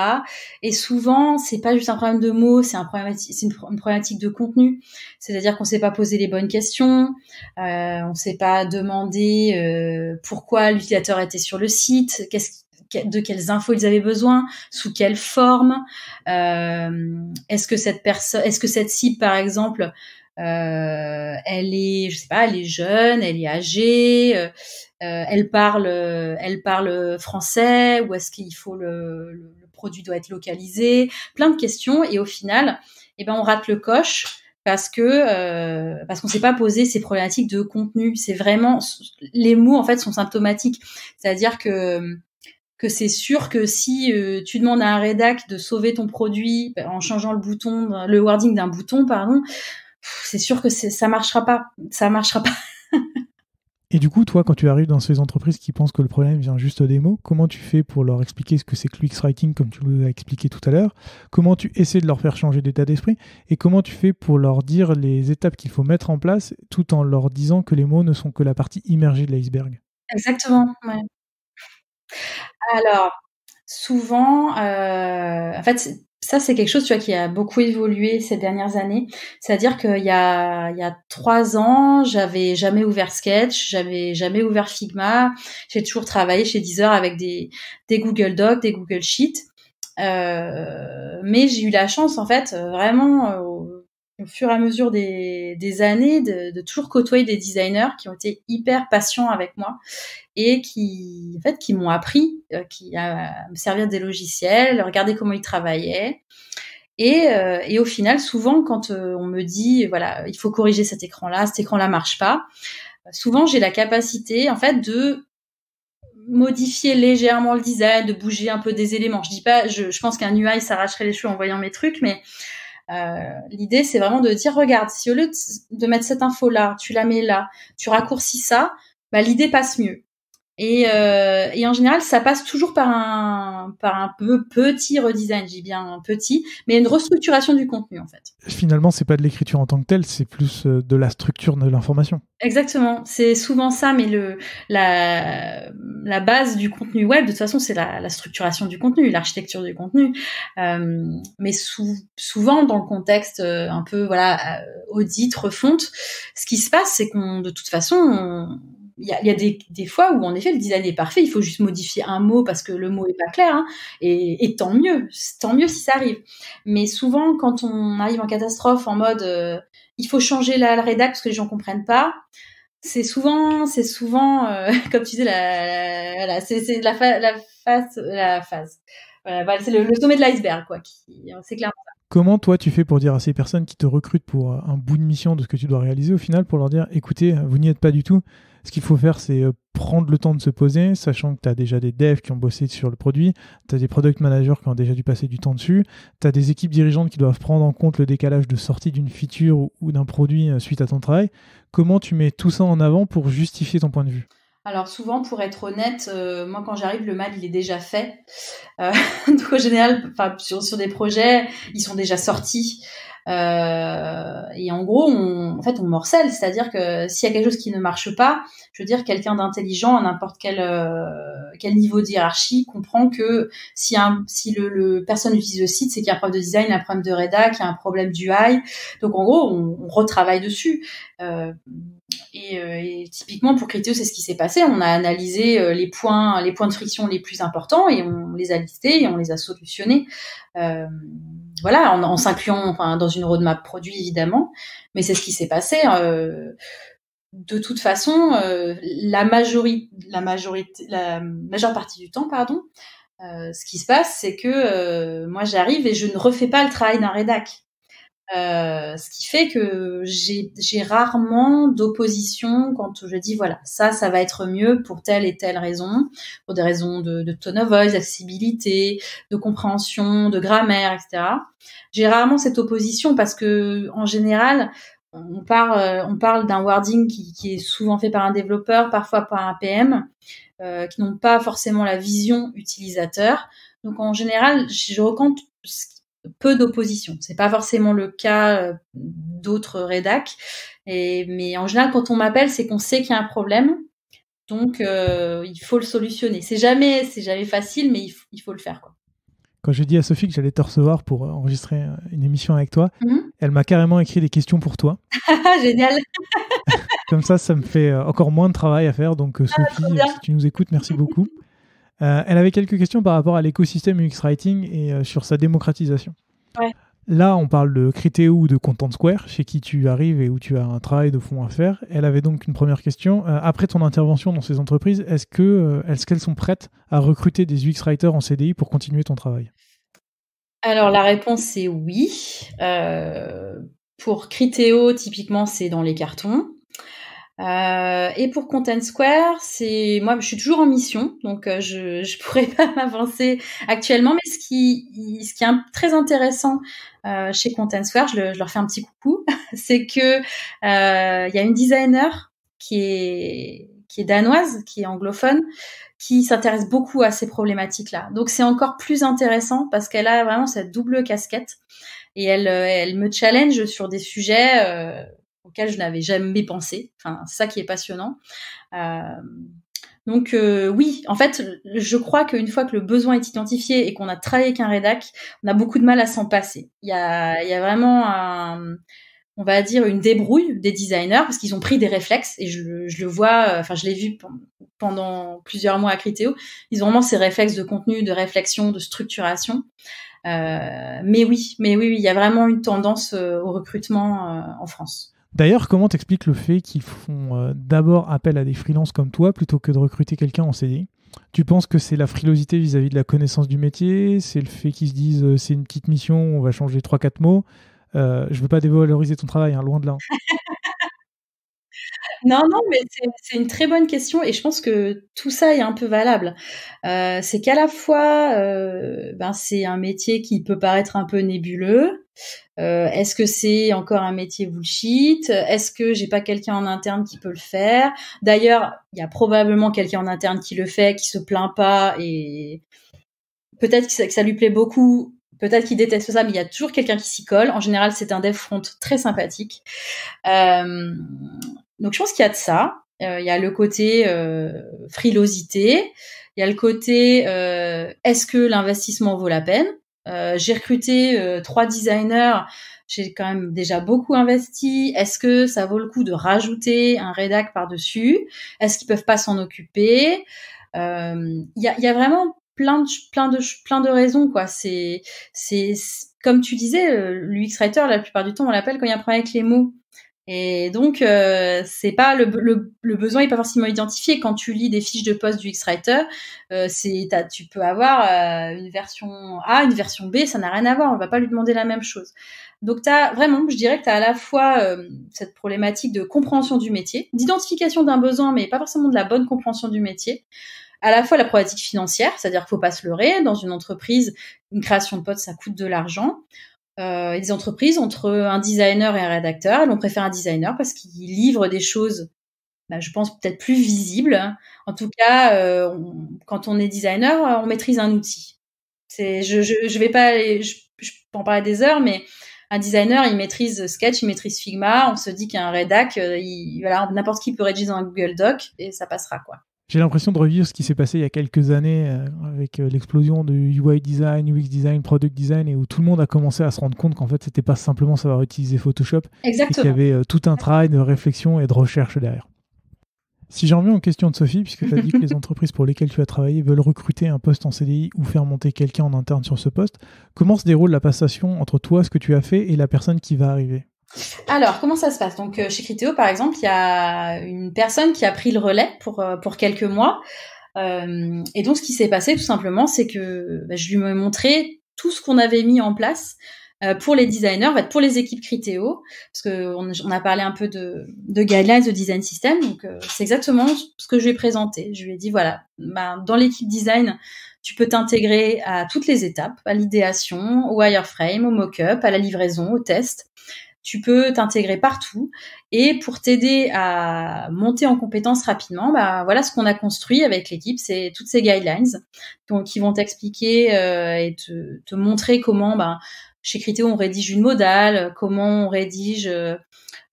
Et souvent, c'est pas juste un problème de mots, c'est un problème, c'est une, problématique de contenu. C'est-à-dire qu'on s'est pas posé les bonnes questions, euh, on s'est pas demandé euh, pourquoi l'utilisateur était sur le site, qu'est-ce de quelles infos ils avaient besoin, sous quelle forme. Euh, est-ce que cette personne, est-ce que cette cible, par exemple, euh, elle est, je sais pas, elle est jeune, elle est âgée, euh, elle parle, elle parle français, ou est-ce qu'il faut le, produit doit être localisé, plein de questions. Et au final, eh ben on rate le coche parce que euh, parce qu'on s'est pas posé ces problématiques de contenu. C'est vraiment les mots en fait sont symptomatiques, c'est-à-dire que que c'est sûr que si euh, tu demandes à un rédac de sauver ton produit en changeant le bouton, le wording d'un bouton, pardon, c'est sûr que ça marchera pas. Ça marchera pas. Et du coup, toi, quand tu arrives dans ces entreprises qui pensent que le problème vient juste des mots, comment tu fais pour leur expliquer ce que c'est que l'UX Writing, comme tu nous as expliqué tout à l'heure Comment tu essaies de leur faire changer d'état d'esprit Et comment tu fais pour leur dire les étapes qu'il faut mettre en place, tout en leur disant que les mots ne sont que la partie immergée de l'iceberg Exactement, oui. Alors, souvent, euh, en fait, ça, c'est quelque chose tu vois, qui a beaucoup évolué ces dernières années. C'est-à-dire qu'il y a, il y a trois ans, j'avais jamais ouvert Sketch, j'avais jamais ouvert Figma. J'ai toujours travaillé chez Deezer avec des, des Google Docs, des Google Sheets. Euh, mais j'ai eu la chance, en fait, euh, vraiment, au fur et à mesure des, années, de, de, toujours côtoyer des designers qui ont été hyper patients avec moi et qui, en fait, qui m'ont appris, euh, qui euh, à me servir des logiciels, regarder comment ils travaillaient. Et, euh, et au final, souvent, quand on me dit, voilà, il faut corriger cet écran-là, cet écran-là marche pas, souvent j'ai la capacité, en fait, de modifier légèrement le design, de bouger un peu des éléments. Je dis pas, je, je pense qu'un UI s'arracherait les cheveux en voyant mes trucs, mais euh, l'idée, c'est vraiment de dire, regarde, si au lieu de, mettre cette info là, tu la mets là, tu raccourcis ça, bah, l'idée passe mieux. Et, euh, et, en général, ça passe toujours par un, par un peu petit redesign, j'ai bien un petit, mais une restructuration du contenu en fait. Finalement, c'est pas de l'écriture en tant que telle, c'est plus euh, de la structure de l'information. Exactement, c'est souvent ça, mais le, la, la base du contenu web, de toute façon, c'est la, la, structuration du contenu, l'architecture du contenu. Euh, mais souvent, dans le contexte euh, un peu voilà euh, audit, refonte, ce qui se passe, c'est qu'on de toute façon on, il y a, des, fois où en effet le design est parfait, il faut juste modifier un mot parce que le mot est pas clair, hein, et, tant mieux, tant mieux si ça arrive. Mais souvent quand on arrive en catastrophe en mode euh, il faut changer la, la rédac parce que les gens comprennent pas, c'est souvent, c'est souvent, euh, comme tu disais, la, c'est la, la, face, la phase. Voilà, c'est le, sommet de l'iceberg, quoi. C'est clairement Comment toi tu fais pour dire à ces personnes qui te recrutent pour euh, un bout de mission de ce que tu dois réaliser au final pour leur dire écoutez, euh, vous n'y êtes pas du tout. Ce qu'il faut faire c'est euh, prendre le temps de se poser, sachant que tu as déjà des devs qui ont bossé sur le produit, tu as des product managers qui ont déjà dû passer du temps dessus, tu as des équipes dirigeantes qui doivent prendre en compte le décalage de sortie d'une feature ou d'un produit suite à ton travail. Comment tu mets tout ça en avant pour justifier ton point de vue alors souvent, pour être honnête, euh, moi quand j'arrive, le mal il est déjà fait. Euh, donc au général, sur, sur des projets, ils sont déjà sortis. Euh, et en gros, on, en fait, on morcelle, c'est-à-dire que s'il y a quelque chose qui ne marche pas, je veux dire, quelqu'un d'intelligent à n'importe quel quel niveau de hiérarchie comprend que si un si le, personne utilise le site, c'est qu'il y a un problème de design, un problème de rédac, il y a un problème du high. Donc en gros, on, retravaille dessus. Euh, et, typiquement pour Criteo, c'est ce qui s'est passé. On a analysé euh, les points, les points de friction les plus importants et on les a listés et on les a solutionnés. Euh, voilà, en, s'incluant dans une roadmap produit évidemment, mais c'est ce qui s'est passé. de toute façon, la majorité, la majorité, la majeure partie du temps, pardon, ce qui se passe, c'est que moi j'arrive et je ne refais pas le travail d'un rédac. Euh, ce qui fait que j'ai rarement d'opposition quand je dis voilà ça ça va être mieux pour telle et telle raison, pour des raisons de, de tone of voice, d'accessibilité, de compréhension, de grammaire, etc. J'ai rarement cette opposition parce que en général on parle, euh, on parle d'un wording qui, qui, est souvent fait par un développeur, parfois par un PM, euh, qui n'ont pas forcément la vision utilisateur. Donc en général, je, je ce ce peu d'opposition. C'est pas forcément le cas euh, d'autres rédacs. Et, mais en général, quand on m'appelle, c'est qu'on sait qu'il y a un problème. Donc, euh, il faut le solutionner. C'est jamais, c'est jamais facile, mais il, faut le faire. Quoi. Quand je dis à Sophie que j'allais te recevoir pour euh, enregistrer une émission avec toi, mmh elle m'a carrément écrit des questions pour toi. Génial. Comme ça, ça me fait encore moins de travail à faire. Donc, ah, Sophie, si tu nous écoutes, merci beaucoup. Euh, elle avait quelques questions par rapport à l'écosystème UX Writing et euh, sur sa démocratisation. Là, on parle de Criteo ou de Content Square, chez qui tu arrives et où tu as un travail de fond à faire. Elle avait donc une première question. Euh, après ton intervention dans ces entreprises, est-ce qu'elles sont prêtes à recruter des UX Writers en CDI pour continuer ton travail Alors, la réponse est oui. pour Criteo, typiquement, c'est dans les cartons. Euh, et pour Content Square, c'est moi, je suis toujours en mission, donc euh, je je pourrais pas m'avancer actuellement. Mais ce qui ce qui est très intéressant euh, chez Content Square, je, je, leur fais un petit coucou, c'est que euh, il y a une designer qui est qui est danoise, qui est anglophone, qui s'intéresse beaucoup à ces problématiques-là. Donc c'est encore plus intéressant parce qu'elle a vraiment cette double casquette et elle euh, elle me challenge sur des sujets auquel je n'avais jamais pensé. Enfin, ça qui est passionnant. Euh, donc euh, oui, en fait, je crois qu'une fois que le besoin est identifié et qu'on a travaillé avec un rédac, on a beaucoup de mal à s'en passer. Il y a, y a vraiment on va dire une débrouille des designers parce qu'ils ont pris des réflexes et je, le vois, euh, enfin je l'ai vu pendant plusieurs mois à Critéo, ils ont vraiment ces réflexes de contenu, de réflexion, de structuration. mais oui, mais oui, il y a vraiment une tendance au recrutement en France. D'ailleurs, comment t'expliques le fait qu'ils font euh, d'abord appel à des freelances comme toi plutôt que de recruter quelqu'un en CDI Tu penses que c'est la frilosité vis-à-vis de la connaissance du métier C'est le fait qu'ils se disent euh, c'est une petite mission, on va changer 3-4 mots Je euh, Je veux pas dévaloriser ton travail, hein, loin de là. Non, non, mais c'est une très bonne question et je pense que tout ça est un peu valable. Euh, c'est qu'à la fois, euh, ben, c'est un métier qui peut paraître un peu nébuleux. Euh, est-ce que c'est encore un métier bullshit Est-ce que j'ai pas quelqu'un en interne qui peut le faire D'ailleurs, il y a probablement quelqu'un en interne qui le fait, qui se plaint pas et peut-être que ça lui plaît beaucoup peut-être qu'ils détestent ça, mais il y a toujours quelqu'un qui s'y colle. En général, c'est un dev front très sympathique. Euh, donc je pense qu'il y a de ça. Euh, il y a le côté euh, frilosité. Il y a le côté euh, est-ce que l'investissement vaut la peine J'ai recruté trois designers. J'ai quand même déjà beaucoup investi. Est-ce que ça vaut le coup de rajouter un rédac par-dessus Est-ce qu'ils peuvent pas s'en occuper Il y a, y a vraiment plein de plein de plein de raisons quoi. C'est c'est comme tu disais, euh, l'UX writer la plupart du temps on l'appelle quand il y a un problème avec les mots. Et donc euh, c'est pas le, le, besoin est pas forcément identifié quand tu lis des fiches de poste du X writer. Euh, c'est tu peux avoir une version A, une version B, ça n'a rien à voir. On va pas lui demander la même chose. Donc tu vraiment, je dirais que tu as à la fois cette problématique de compréhension du métier, d'identification d'un besoin mais pas forcément de la bonne compréhension du métier à la fois la problématique financière, c'est-à-dire qu'il faut pas se leurrer, dans une entreprise, une création de potes, ça coûte de l'argent. Euh, entreprises, entre un designer et un rédacteur, on préfère un designer parce qu'il livre des choses, bah, je pense, peut-être plus visibles. En tout cas, euh, quand on est designer, euh, on maîtrise un outil. je, je, vais pas, je, je en parler des heures, mais un designer, il maîtrise Sketch, il maîtrise Figma. On se dit qu'un rédac, euh, il, voilà, n'importe qui peut rédiger dans un Google Doc et ça passera quoi. J'ai l'impression de revivre ce qui s'est passé il y a quelques années euh, avec euh, l'explosion du UI design, UX design, product design, et où tout le monde a commencé à se rendre compte qu'en fait, c'était pas simplement savoir utiliser Photoshop, et qu'il y avait euh, tout un travail de réflexion et de recherche derrière. Si j'en reviens aux questions de Sophie, puisque tu as dit que les entreprises pour lesquelles tu as travaillé veulent recruter un poste en CDI ou faire monter quelqu'un en interne sur ce poste, comment se déroule la passation entre toi, ce que tu as fait, et la personne qui va arriver alors, comment ça se passe Donc, euh, chez Critéo, par exemple, il y a une personne qui a pris le relais pour, euh, pour quelques mois. Euh, et donc, ce qui s'est passé, tout simplement, c'est que bah, je lui ai montré tout ce qu'on avait mis en place pour les designers, en pour les équipes Critéo, parce qu'on on a parlé un peu de, guidelines, de design system. Donc, c'est exactement ce que je lui ai présenté. Je lui ai dit, voilà, bah, dans l'équipe design, tu peux t'intégrer à toutes les étapes, à l'idéation, au wireframe, au mock-up, à la livraison, au test tu peux t'intégrer partout. Et pour t'aider à monter en compétence rapidement, bah, voilà ce qu'on a construit avec l'équipe, c'est toutes ces guidelines. Donc, vont t'expliquer euh, et te, montrer comment, bah, chez Criteo, on rédige une modale, comment on rédige euh,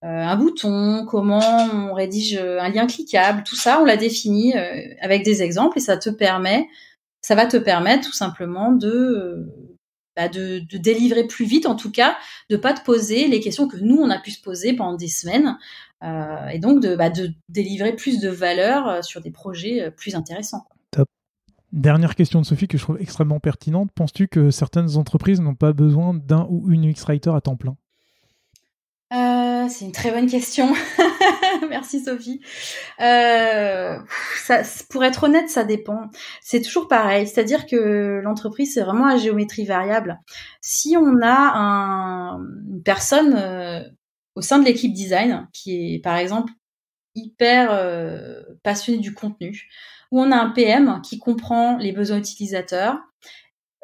euh, un bouton, comment on rédige un lien cliquable, tout ça, on l'a défini avec des exemples et ça te permet, ça va te permettre tout simplement de bah, de, délivrer plus vite, en tout cas, de pas te poser les questions que nous on a pu se poser pendant des semaines, euh, et donc bah, de, délivrer plus de valeur euh, sur des projets euh, plus intéressants. Top. Dernière question de Sophie que je trouve extrêmement pertinente. Penses-tu que certaines entreprises n'ont pas besoin d'un ou une UX writer à temps plein C'est une très bonne question. Merci Sophie. Euh, pour être honnête, ça dépend. C'est toujours pareil, c'est-à-dire que l'entreprise c'est vraiment à géométrie variable. Si on a un, une personne euh, au sein de l'équipe design qui est par exemple hyper euh, passionnée du contenu, ou on a un PM qui comprend les besoins utilisateurs.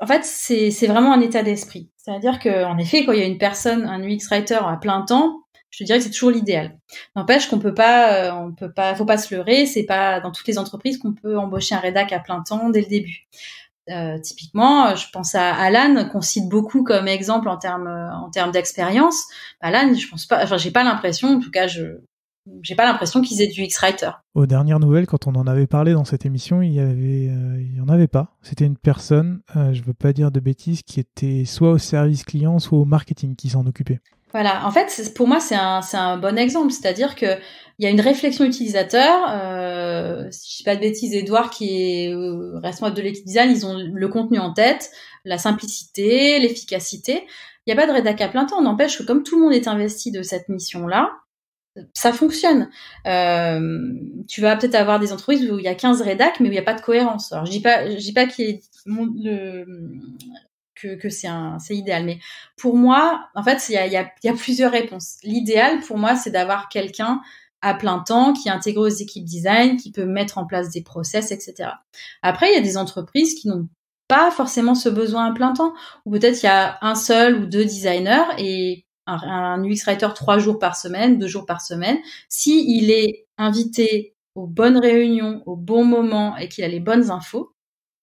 En fait, c'est vraiment un état d'esprit. C'est-à-dire qu'en effet, quand il y a une personne, un UX writer à plein temps, je dirais que c'est toujours l'idéal. N'empêche qu'on peut pas, euh, on peut pas, faut pas se leurrer, c'est pas dans toutes les entreprises qu'on peut embaucher un rédac à plein temps dès le début. Euh, typiquement, euh, je pense à Alan qu'on cite beaucoup comme exemple en termes en termes d'expérience. Bah, Alan, je pense pas, enfin j'ai pas l'impression, en tout cas je j'ai pas l'impression qu'ils aient du X-Writer. Aux dernières nouvelles, quand on en avait parlé dans cette émission, il y avait, il y en avait pas. C'était une personne, je veux pas dire de bêtises, qui était soit au service client, soit au marketing qui s'en occupait. Voilà, en fait, pour moi, c'est un, un bon exemple. C'est-à-dire que il y a une réflexion utilisateur. Euh, si je dis pas de bêtises, Edouard, qui est euh, responsable de l'équipe design, ils ont le contenu en tête, la simplicité, l'efficacité. Il n'y a pas de rédac à plein temps. N'empêche que comme tout le monde est investi de cette mission-là, ça fonctionne. Euh, tu vas peut-être avoir des entreprises où il y a 15 rédacs, mais où il n'y a pas de cohérence. Alors, je dis pas, dis pas qu'il y ait le, que, c'est idéal. Mais pour moi, en fait, il y a, plusieurs réponses. L'idéal pour moi, c'est d'avoir quelqu'un à plein temps, qui intègre aux équipes design, qui peut mettre en place des process, etc. Après, il y a des entreprises qui n'ont pas forcément ce besoin à plein temps, ou peut-être il y a un seul ou deux designers et un, UX writer trois jours par semaine, deux jours par semaine. Si il est invité aux bonnes réunions, au bon moment et qu'il a les bonnes infos,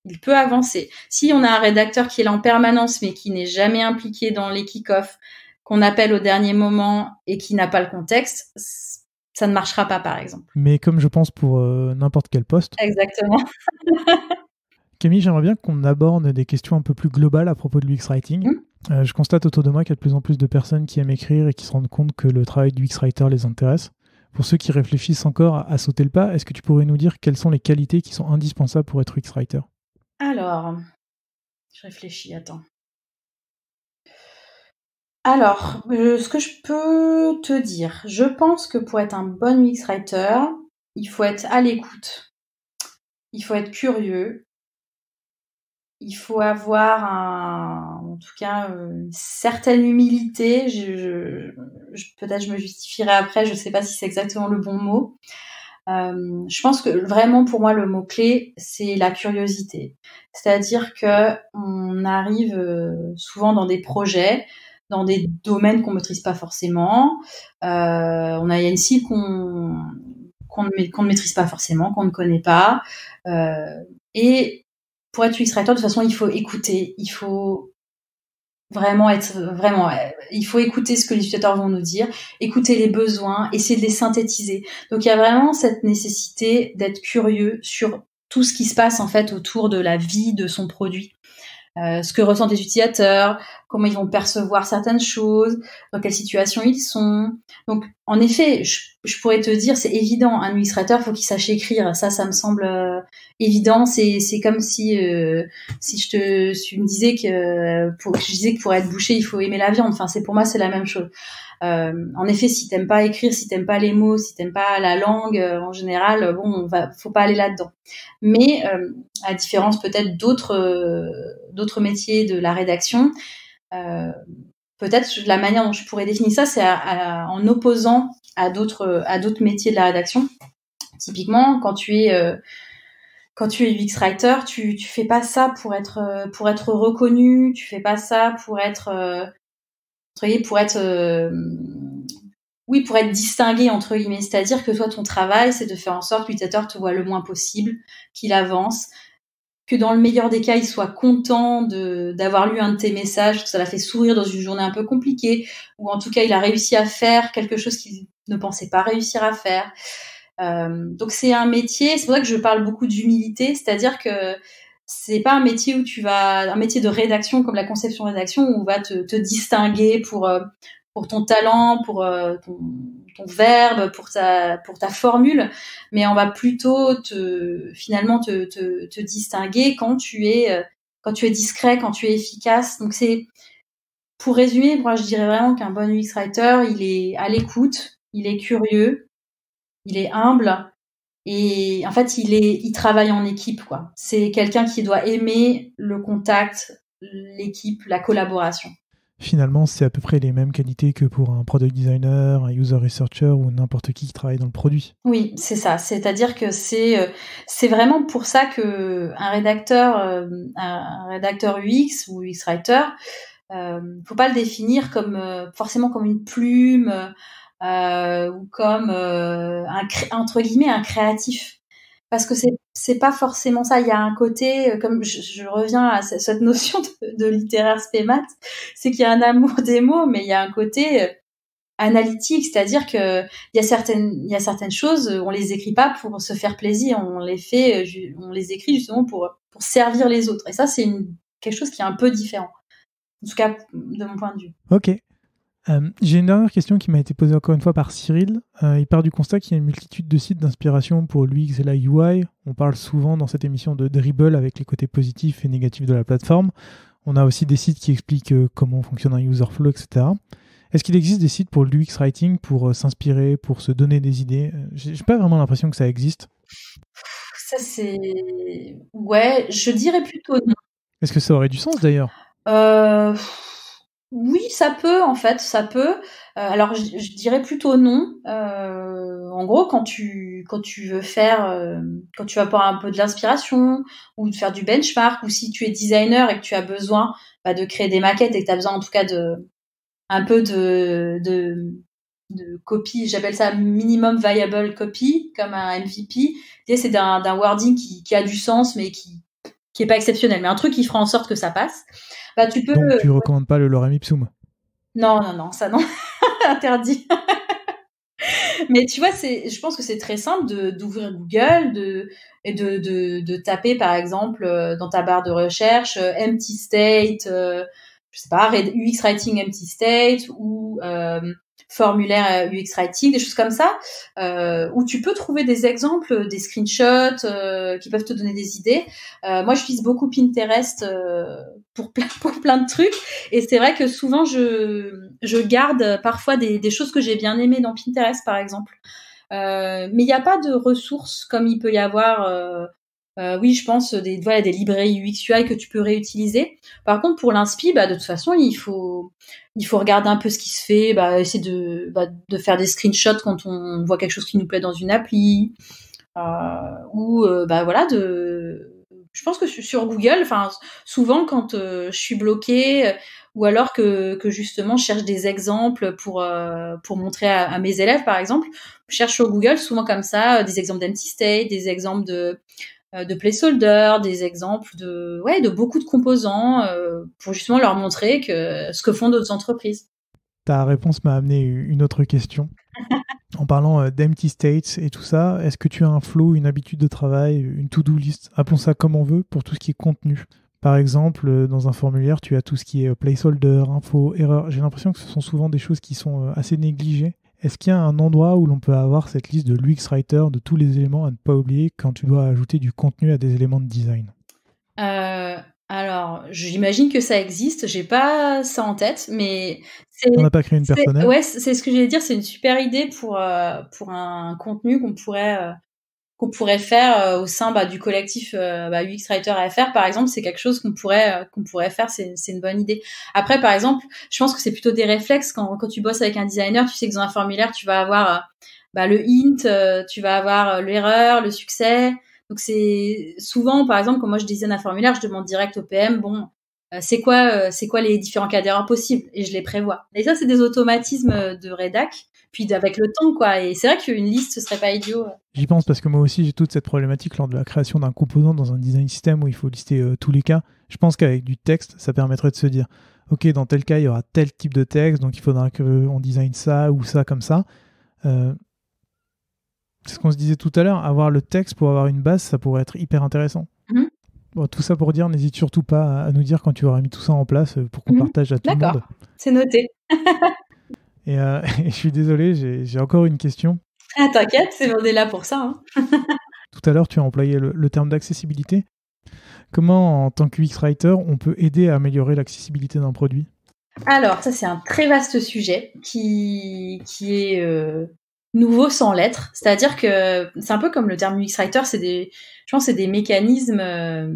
il peut avancer. Si on a un rédacteur qui est là en permanence mais qui n'est jamais impliqué dans les kick-offs, qu'on appelle au dernier moment et qui n'a pas le contexte, ça ne marchera pas par exemple. Mais comme je pense pour euh, n'importe quel poste. Exactement. Camille, j'aimerais bien qu'on aborde des questions un peu plus globales à propos de l'UX Writing. Mmh. Euh, je constate autour de moi qu'il y a de plus en plus de personnes qui aiment écrire et qui se rendent compte que le travail du X-Writer les intéresse. Pour ceux qui réfléchissent encore à, à sauter le pas, est-ce que tu pourrais nous dire quelles sont les qualités qui sont indispensables pour être X-Writer alors, je réfléchis, attends. Alors, euh, ce que je peux te dire, je pense que pour être un bon mix writer, il faut être à l'écoute, il faut être curieux, il faut avoir en tout cas euh, une certaine humilité. peut-être je me justifierai après, je ne sais pas si c'est exactement le bon mot, euh, je pense que vraiment pour moi le mot clé c'est la curiosité. C'est-à-dire que on arrive euh, souvent dans des projets, dans des domaines qu'on maîtrise pas forcément. Euh, on a une cible qu'on qu'on ne, maîtrise pas forcément, qu'on ne connaît pas. Euh, et pour être UX writer, de toute façon, il faut écouter, il faut vraiment être vraiment euh, il faut écouter ce que les utilisateurs vont nous dire écouter les besoins essayer de les synthétiser donc il y a vraiment cette nécessité d'être curieux sur tout ce qui se passe en fait autour de la vie de son produit euh, ce que ressentent les utilisateurs, comment ils vont percevoir certaines choses, dans quelle situation ils sont. Donc, en effet, je, pourrais te dire, c'est évident, un illustrateur, faut qu'il sache écrire. Ça, ça me semble euh, évident. C'est, c'est comme si, euh, si je te, si me disais que, pour, je disais que pour être bouché, il faut aimer la viande. Enfin, c'est pour moi, c'est la même chose. en effet, si t'aimes pas écrire, si t'aimes pas les mots, si t'aimes pas la langue en général, bon, on faut pas aller là-dedans. Mais à différence peut-être d'autres d'autres métiers de la rédaction. Euh, peut-être la manière dont je pourrais définir ça, c'est en opposant à d'autres métiers de la rédaction. Typiquement, quand tu es euh, quand tu UX writer, tu tu fais pas ça pour être euh, reconnu, tu fais pas ça pour être pour être oui pour être distingué entre guillemets c'est-à-dire que toi ton travail c'est de faire en sorte que l'utilisateur te voit le moins possible qu'il avance que dans le meilleur des cas, il soit content de, d'avoir lu un de tes messages, que ça l'a fait sourire dans une journée un peu compliquée, ou en tout cas, il a réussi à faire quelque chose qu'il ne pensait pas réussir à faire. Euh, donc c'est un métier, c'est pour ça que je parle beaucoup d'humilité, c'est-à-dire que c'est pas un métier où tu vas, un métier de rédaction comme la conception rédaction où on va te, te distinguer pour euh, pour ton talent, pour euh, ton ton verbe, pour ta, pour ta formule, mais on va plutôt te, finalement te, te distinguer quand tu es euh, quand tu es discret, quand tu es efficace. Donc c'est pour résumer, moi je dirais vraiment qu'un bon UX writer, il est à l'écoute, il est curieux, il est humble et en fait il est il travaille en équipe quoi. C'est quelqu'un qui doit aimer le contact, l'équipe, la collaboration finalement, c'est à peu près les mêmes qualités que pour un product designer, un user researcher ou n'importe qui qui travaille dans le produit. Oui, c'est ça. C'est-à-dire que c'est euh, c'est vraiment pour ça que un rédacteur euh, un rédacteur UX ou UX writer, euh, faut pas le définir comme euh, forcément comme une plume ou comme un entre guillemets un créatif parce que c'est c'est pas forcément ça. Il y a un côté, euh, comme je, reviens à cette notion de, littéraire spémat, c'est qu'il y a un amour des mots, mais il y a un côté euh, analytique, c'est-à-dire que il y a certaines, il y a certaines choses, on les écrit pas pour se faire plaisir, on les fait, euh, on les écrit justement pour pour servir les autres. Et ça, c'est quelque chose qui est un peu différent, en tout cas de mon point de vue. Ok. Euh, j'ai une dernière question qui m'a été posée encore une fois par Cyril. Euh, il part du constat qu'il y a une multitude de sites d'inspiration pour l'UX et la UI. On parle souvent dans cette émission de dribble avec les côtés positifs et négatifs de la plateforme. On a aussi des sites qui expliquent euh, comment fonctionne un user flow, etc. Est-ce qu'il existe des sites pour l'UX writing, pour s'inspirer, pour se donner des idées J'ai pas vraiment l'impression que ça existe. Ça, c'est. Ouais, je dirais plutôt non. Est-ce que ça aurait du sens d'ailleurs oui, ça peut en fait, ça peut. Euh, alors je, dirais plutôt non. Euh, en gros, quand tu quand tu veux faire, euh, quand tu vas avoir un peu de l'inspiration ou de faire du benchmark ou si tu es designer et que tu as besoin bah, de créer des maquettes et que tu as besoin en tout cas de un peu de de, copie, j'appelle ça minimum viable copy comme un MVP. c'est d'un wording qui a du sens mais qui qui est pas exceptionnel, mais un truc qui fera en sorte que ça passe, bah tu peux. Donc, tu recommandes pas le lorem ipsum Non, non, non, ça non, interdit. mais tu vois, c'est, je pense que c'est très simple de, d'ouvrir Google, de et de, taper par exemple euh, dans ta barre de recherche euh, empty state, je euh, je sais pas, UX writing empty state ou formulaires euh, UX writing, des choses comme ça, euh, où tu peux trouver des exemples, euh, des screenshots euh, qui peuvent te donner des idées. Euh, moi, j'utilise beaucoup Pinterest pour plein, pour plein de trucs, et c'est vrai que souvent je, je garde parfois des, des choses que j'ai bien aimées dans Pinterest, par exemple. mais il n'y a pas de ressources comme il peut y avoir euh, oui, je pense euh, des voilà des librairies UX UI que tu peux réutiliser. Par contre, pour l'inspi, bah, de toute façon, il faut il faut regarder un peu ce qui se fait, bah, essayer de bah, faire des screenshots quand on voit quelque chose qui nous plaît dans une appli euh, ou bah, voilà de je pense que sur Google, enfin souvent quand je suis bloquée ou alors que, justement je cherche des exemples pour pour montrer à, mes élèves par exemple, je cherche sur Google souvent comme ça des exemples d'empty state, des exemples de euh, de placeholder, des exemples de, ouais, de beaucoup de composants euh, pour justement leur montrer que, ce que font d'autres entreprises. Ta réponse m'a amené une autre question. en parlant euh, d'empty states et tout ça, est-ce que tu as un flow, une habitude de travail, une to-do list, appelons ça comme on veut, pour tout ce qui est contenu Par exemple, dans un formulaire, tu as tout ce qui est placeholder, info, erreur. J'ai l'impression que ce sont souvent des choses qui sont assez négligées est-ce qu'il y a un endroit où l'on peut avoir cette liste de l'UX Writer, de tous les éléments à ne pas oublier quand tu dois ajouter du contenu à des éléments de design euh, Alors, j'imagine que ça existe. J'ai pas ça en tête, mais on n'a pas créé une personne. Ouais, c'est ce que j'allais dire. C'est une super idée pour euh, pour un contenu qu'on pourrait euh, qu'on pourrait faire euh, au sein bah, du collectif UX euh, bah, Writer AFR, par exemple, c'est quelque chose qu'on pourrait euh, qu'on pourrait faire, c'est une bonne idée. Après, par exemple, je pense que c'est plutôt des réflexes quand, quand tu bosses avec un designer, tu sais que dans un formulaire, tu vas avoir bah, le hint, tu vas avoir l'erreur, le succès. Donc c'est souvent, par exemple, quand moi je design un formulaire, je demande direct au PM, bon, c'est quoi, c'est quoi les différents cas d'erreur possibles et je les prévois. Et ça, c'est des automatismes de rédac puis avec le temps, quoi. Et c'est vrai qu'une liste, ce serait pas idiot. J'y pense parce que moi aussi, j'ai toute cette problématique lors de la création d'un composant dans un design system où il faut lister euh, tous les cas. Je pense qu'avec du texte, ça permettrait de se dire, OK, dans tel cas, il y aura tel type de texte, donc il faudra qu'on design ça ou ça comme ça. Euh, c'est ce qu'on se disait tout à l'heure, avoir le texte pour avoir une base, ça pourrait être hyper intéressant. Mhm. Bon, tout ça pour dire, n'hésite surtout pas à nous dire quand tu auras mis tout ça en place euh, pour qu'on mhm. partage à tout le monde. D'accord, c'est noté. Euh, et, je suis désolé, j'ai encore une question. Ah, t'inquiète, c'est on est là pour ça. Hein. Tout à l'heure, tu as employé le, terme d'accessibilité. Comment, en tant que UX writer, on peut aider à améliorer l'accessibilité d'un produit Alors, ça, c'est un très vaste sujet qui, est euh, nouveau sans l'être. C'est-à-dire que c'est un peu comme le terme UX writer, c'est des, je pense, c'est des mécanismes euh,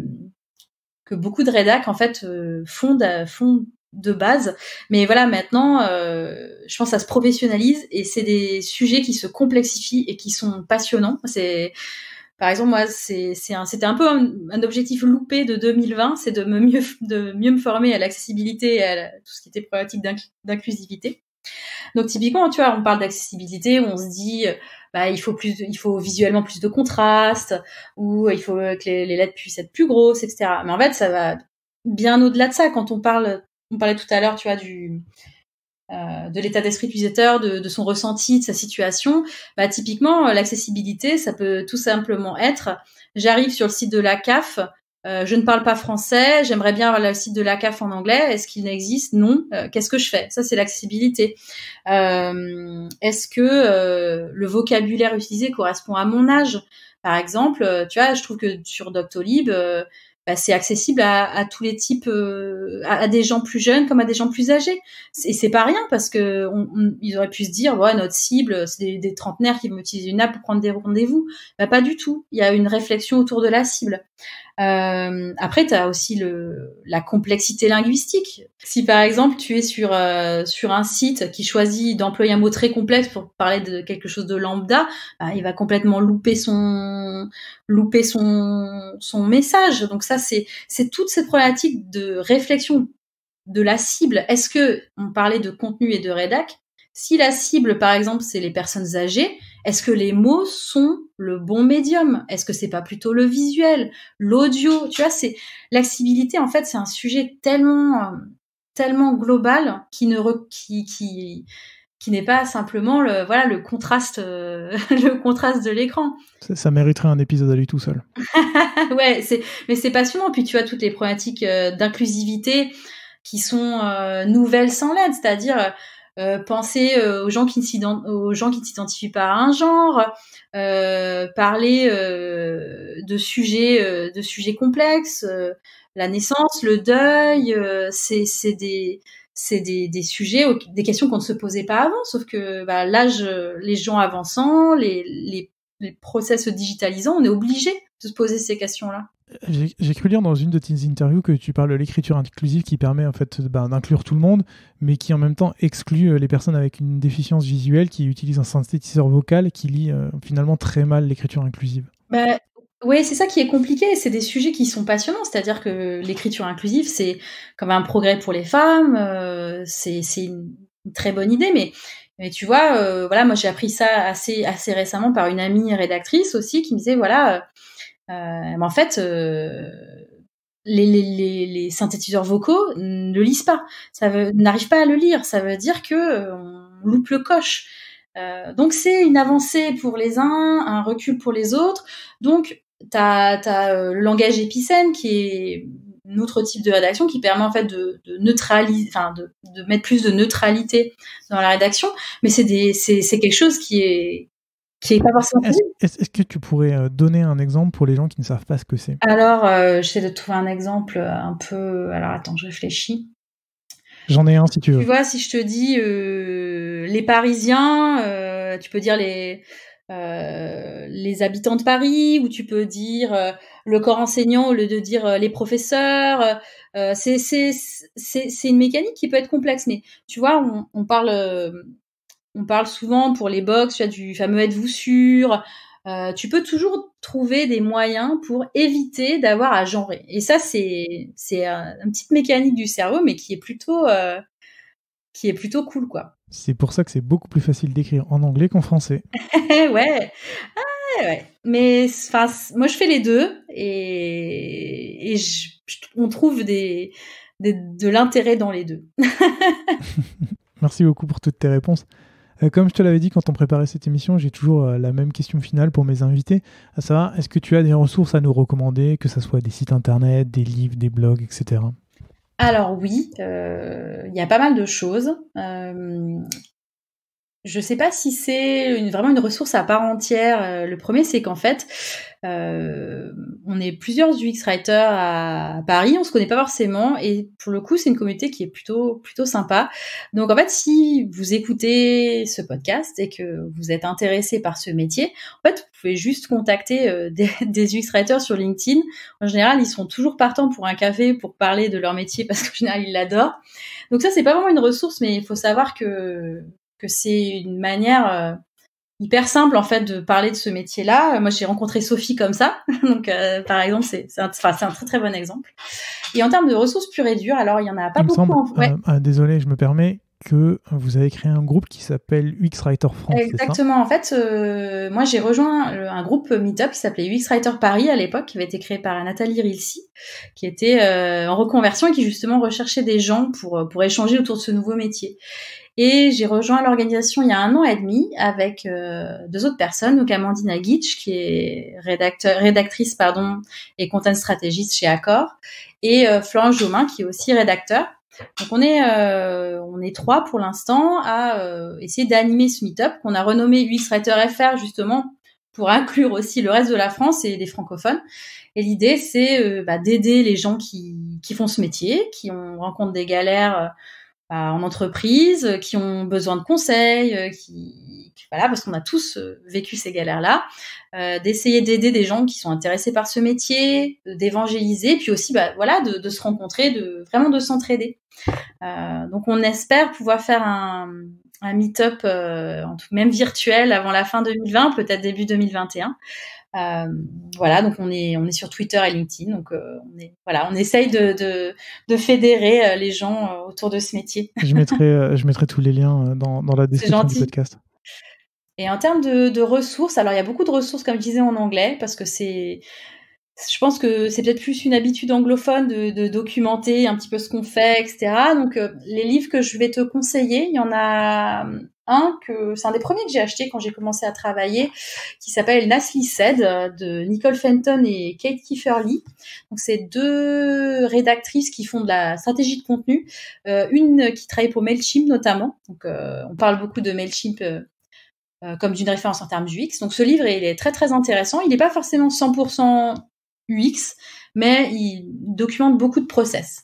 que beaucoup de rédacs en fait font de base. Mais voilà, maintenant, euh, je pense que ça se professionnalise et c'est des sujets qui se complexifient et qui sont passionnants. C'est par exemple, moi, c'était un, un, peu un, objectif loupé de 2020, c'est de, me mieux, de mieux me former à l'accessibilité et à tout ce qui était problématique d'inclusivité. Donc typiquement, tu vois, on parle d'accessibilité, on se dit, bah, il faut plus, il faut visuellement plus de contraste, ou il faut que les, les lettres puissent être plus grosses, etc. Mais en fait, ça va bien au-delà de ça. Quand on parle on parlait tout à l'heure, tu vois, euh, de l'état d'esprit utilisateur, de, son ressenti, de sa situation, bah, typiquement, euh, l'accessibilité, ça peut tout simplement être, j'arrive sur le site de la CAF, euh, je ne parle pas français, j'aimerais bien avoir le site de la CAF en anglais, est-ce qu'il n'existe Non, qu'est-ce que je fais Ça, c'est l'accessibilité. Est-ce que le vocabulaire utilisé correspond à mon âge Par exemple, tu vois, je trouve que sur Doctolib, bah, c'est accessible à, tous les types, euh, à, des gens plus jeunes comme à des gens plus âgés. Et c'est pas rien parce que auraient pu se dire, ouais, notre cible, c'est des, trentenaires qui vont utiliser une app pour prendre des rendez-vous. Bah, pas du tout. Il y a une réflexion autour de la cible. Euh, après, tu as aussi le, la complexité linguistique. Si par exemple tu es sur euh, sur un site qui choisit d'employer un mot très complexe pour parler de quelque chose de lambda, bah, il va complètement louper son louper son son message. Donc ça c'est toute cette problématique de réflexion de la cible. Est-ce que on parlait de contenu et de rédac Si la cible, par exemple, c'est les personnes âgées, est-ce que les mots sont le bon médium Est-ce que c'est pas plutôt le visuel, l'audio Tu vois, c'est l'accessibilité. En fait, c'est un sujet tellement euh, tellement global qui ne re... qui, qui qui n'est pas simplement le voilà le contraste euh, le contraste de l'écran. Ça, mériterait un épisode à lui tout seul. ouais, c'est mais c'est passionnant. Puis tu vois toutes les problématiques euh, d'inclusivité qui sont euh, nouvelles sans l'aide, c'est-à-dire penser aux gens qui aux gens qui ne s'identifient pas à un genre, parler de sujets de sujets complexes, la naissance, le deuil, c'est c'est des c'est des, des, sujets, des questions qu'on ne se posait pas avant, sauf que bah, l'âge, euh, les gens avançant, les, les, process se digitalisant, on est obligé de se poser ces questions-là. Euh, j'ai cru lire dans une de tes interviews que tu parles de l'écriture inclusive qui permet en fait bah, d'inclure tout le monde, mais qui en même temps exclut euh, les personnes avec une déficience visuelle qui utilisent un synthétiseur vocal qui lit finalement très mal l'écriture inclusive. Bah, oui, c'est ça qui est compliqué. C'est des sujets qui sont passionnants. C'est-à-dire que l'écriture inclusive, c'est comme un progrès pour les femmes. Euh, c'est une très bonne idée, mais tu vois, euh, voilà, moi j'ai appris ça assez assez récemment par une amie rédactrice aussi qui me disait voilà, euh, en fait. Les, synthétiseurs vocaux ne lisent pas, ça n'arrive pas à le lire, ça veut dire que on loupe le coche. donc c'est une avancée pour les uns, un recul pour les autres. Donc T'as as, le euh, langage épicène qui est un autre type de rédaction qui permet en fait de, neutraliser, de, mettre plus de neutralité dans la rédaction, mais c'est c'est quelque chose qui est qui est pas forcément Est-ce que tu pourrais euh, donner un exemple pour les gens qui ne savent pas ce que c'est Alors, euh, j'essaie de trouver un exemple un peu. Alors, attends, je réfléchis. J'en ai un si tu veux. Tu vois, si je te dis les Parisiens, tu peux dire les euh, les habitants de Paris, où tu peux dire euh, le corps enseignant au lieu de dire euh, les professeurs. c'est une mécanique qui peut être complexe, mais tu vois, on, parle on parle souvent pour les box, tu as du fameux êtes-vous sûr. tu peux toujours trouver des moyens pour éviter d'avoir à genrer. Et ça, c'est c'est une petite mécanique du cerveau, mais qui est plutôt qui est plutôt cool, quoi. C'est pour ça que c'est beaucoup plus facile d'écrire en anglais qu'en français. Ah, ouais. Mais moi, je fais les deux et, on trouve de l'intérêt dans les deux. Merci beaucoup pour toutes tes réponses. Euh, comme je te l'avais dit quand on préparait cette émission, j'ai toujours euh, la même question finale pour mes invités, à savoir, est-ce que tu as des ressources à nous recommander, que ce soit des sites internet, des livres, des blogs, etc. Alors oui, euh, il y a pas mal de choses. Euh, je ne sais pas si c'est vraiment une ressource à part entière. Euh, le premier, c'est qu'en fait, euh, on est plusieurs UX writers à Paris, on se connaît pas forcément, et pour le coup, c'est une communauté qui est plutôt plutôt sympa. Donc en fait, si vous écoutez ce podcast et que vous êtes intéressé par ce métier, en fait, vous pouvez juste contacter euh, des, des, UX writers sur LinkedIn. En général, ils sont toujours partants pour un café pour parler de leur métier parce qu'en général, ils l'adorent. Donc ça, c'est pas vraiment une ressource, mais il faut savoir que que c'est une manière euh, hyper simple en fait de parler de ce métier-là. Moi, j'ai rencontré Sophie comme ça, donc euh, par exemple, c'est un, un très très bon exemple. Et en termes de ressources pures et dures, alors il y en a pas beaucoup. Hein. Euh, désolé, je me permets que vous avez créé un groupe qui s'appelle UX Writer France. Exactement. en fait, euh, moi j'ai rejoint euh, un groupe Meetup qui s'appelait UX Writer Paris à l'époque, qui avait été créé par Nathalie Rilsi, qui était euh, en reconversion et qui justement recherchait des gens pour, pour échanger autour de ce nouveau métier. Et j'ai rejoint l'organisation il y a un an et demi avec deux autres personnes, donc Amandine Aguitch, qui est rédacteur, rédactrice pardon, et content stratégiste chez Accor, et euh, Florence qui est aussi rédacteur. Donc on est euh, on est trois pour l'instant à euh, essayer d'animer ce meet-up qu'on a renommé UX FR justement pour inclure aussi le reste de la France et les francophones. Et l'idée c'est euh, bah, d'aider les gens qui, qui font ce métier, qui ont rencontrent des galères bah, en entreprise, euh, qui ont besoin de conseils, euh, qui, voilà, parce qu'on a tous euh, vécu ces galères-là, d'essayer d'aider des gens qui sont intéressés par ce métier, d'évangéliser, puis aussi, bah, voilà, de, se rencontrer, de vraiment de s'entraider. donc, on espère pouvoir faire un, un meet-up, même virtuel, avant la fin 2020, peut-être début 2021. Euh, voilà, donc on est, on est sur Twitter et LinkedIn. Donc euh, on, est, voilà, on essaye de, de, fédérer euh, les gens autour de ce métier. je, mettrai, je mettrai tous les liens dans, dans la description du podcast. Et en termes de, de, ressources, alors il y a beaucoup de ressources, comme je disais, en anglais, parce que c'est. Je pense que c'est peut-être plus une habitude anglophone de, de, documenter un petit peu ce qu'on fait, etc. Donc, les livres que je vais te conseiller, il y en a un que c'est un des premiers que j'ai acheté quand j'ai commencé à travailler, qui s'appelle Nasli Said euh, de Nicole Fenton et Kate Kieferly. Donc c'est deux rédactrices qui font de la stratégie de contenu, euh, une qui travaille pour Mailchimp notamment. Donc euh, on parle beaucoup de Mailchimp. comme d'une référence en termes UX. Donc ce livre, il est très très intéressant. Il n'est pas forcément 100% UX, mais il documente beaucoup de process.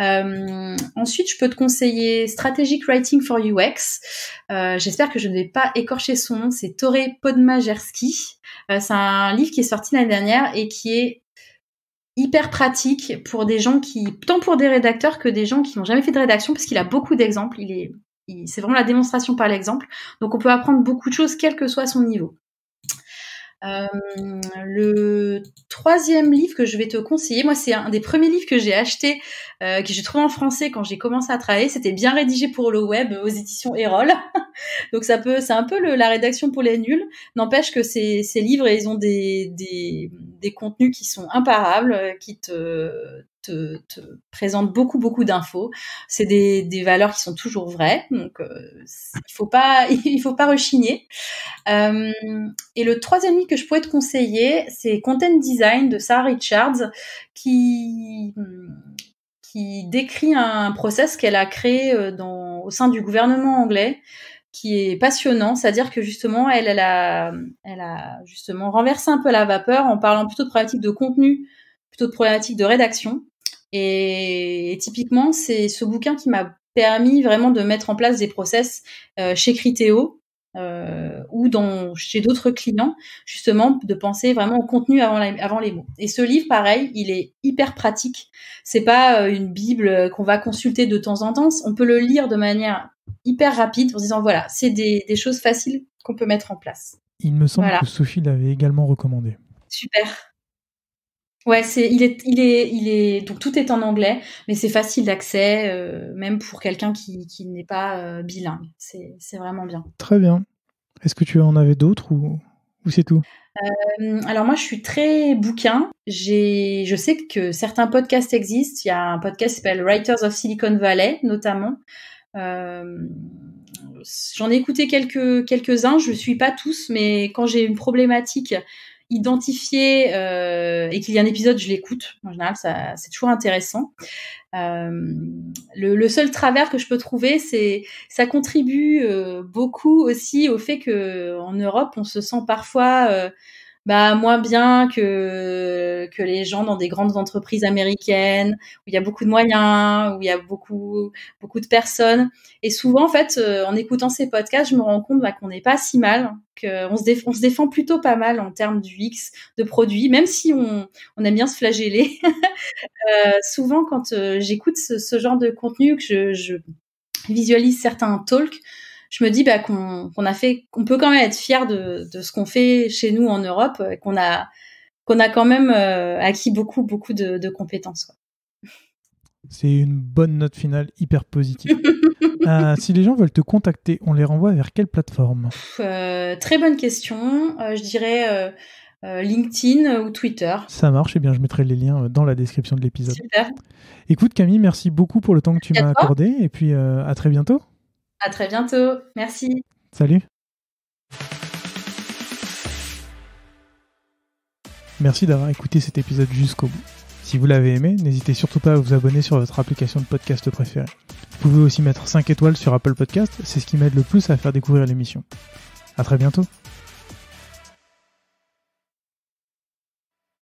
Euh, ensuite, je peux te conseiller Strategic Writing for UX. Euh, j'espère que je ne vais pas écorcher son nom. C'est Toré Podmajerski. Euh, c'est un livre qui est sorti l'année dernière et qui est hyper pratique pour des gens qui, tant pour des rédacteurs que des gens qui n'ont jamais fait de rédaction, parce qu'il a beaucoup d'exemples. Il est, c'est vraiment la démonstration par l'exemple. Donc, on peut apprendre beaucoup de choses, quel que soit son niveau. Euh, le troisième livre que je vais te conseiller, moi c'est un des premiers livres que j'ai acheté, euh, que j'ai trouvé en français quand j'ai commencé à travailler. C'était bien rédigé pour le web aux éditions Erol. Donc ça peut, c'est un peu le, la rédaction pour les nuls. N'empêche que ces, ces livres, ils ont des, des, des, contenus qui sont imparables, euh, qui te, te, présente beaucoup beaucoup d'infos. C'est des, valeurs qui sont toujours vraies, donc euh, il faut pas il faut pas rechigner. Euh, et le troisième livre que je pourrais te conseiller, c'est Content Design de Sarah Richards, qui qui décrit un process qu'elle a créé euh, dans, au sein du gouvernement anglais qui est passionnant, c'est-à-dire que justement, elle, elle, a, elle a justement renversé un peu la vapeur en parlant plutôt de problématiques de contenu, plutôt de problématiques de rédaction. Et, typiquement, c'est ce bouquin qui m'a permis vraiment de mettre en place des process euh, chez Critéo euh, ou dans, chez d'autres clients, justement, de penser vraiment au contenu avant, avant les mots. Et ce livre, pareil, il est hyper pratique. C'est pas euh, une bible euh, qu'on va consulter de temps en temps. On peut le lire de manière hyper rapide en se disant voilà, c'est des, des choses faciles qu'on peut mettre en place. Il me semble que Sophie l'avait également recommandé. Super. Ouais, c'est il est il est il est donc tout est en anglais, mais c'est facile d'accès euh, même pour quelqu'un qui, n'est pas euh, bilingue. C'est vraiment bien. Très bien. Est-ce que tu en avais d'autres ou, ou c'est tout euh, Alors moi, je suis très bouquin. J'ai je sais que certains podcasts existent. Il y a un podcast qui s'appelle Writers of Silicon Valley notamment. J'en ai écouté quelques quelques uns. Je ne suis pas tous, mais quand j'ai une problématique identifié euh, et qu'il y a un épisode, je l'écoute. En général, ça, c'est toujours intéressant. Euh, le, seul travers que je peux trouver, c'est ça contribue euh, beaucoup aussi au fait que en Europe, on se sent parfois bah moins bien que que les gens dans des grandes entreprises américaines où il y a beaucoup de moyens, où il y a beaucoup beaucoup de personnes. Et souvent en fait, euh, en écoutant ces podcasts, je me rends compte bah, qu'on n'est pas si mal, qu'on se défend, on se défend plutôt pas mal en termes du X de produits, même si on on aime bien se flageller. euh, souvent quand euh, j'écoute ce, ce, genre de contenu que je, je visualise certains talks je me dis bah, qu'on peut quand même être fier de, ce qu'on fait chez nous en Europe, euh, qu'on a qu'on a quand même euh, acquis beaucoup beaucoup de, compétences. C'est une bonne note finale, hyper positive. Euh, si les gens veulent te contacter, on les renvoie vers quelle plateforme Très bonne question. je dirais LinkedIn ou Twitter. Ça marche, et eh bien je mettrai les liens dans la description de l'épisode. Écoute Camille, merci beaucoup pour le temps que tu m'as accordé, et puis à très bientôt. À très bientôt. Merci. Salut. Merci d'avoir écouté cet épisode jusqu'au bout. Si vous l'avez aimé, n'hésitez surtout pas à vous abonner sur votre application de podcast préférée. Vous pouvez aussi mettre 5 étoiles sur Apple Podcast, c'est ce qui m'aide le plus à faire découvrir l'émission. À très bientôt.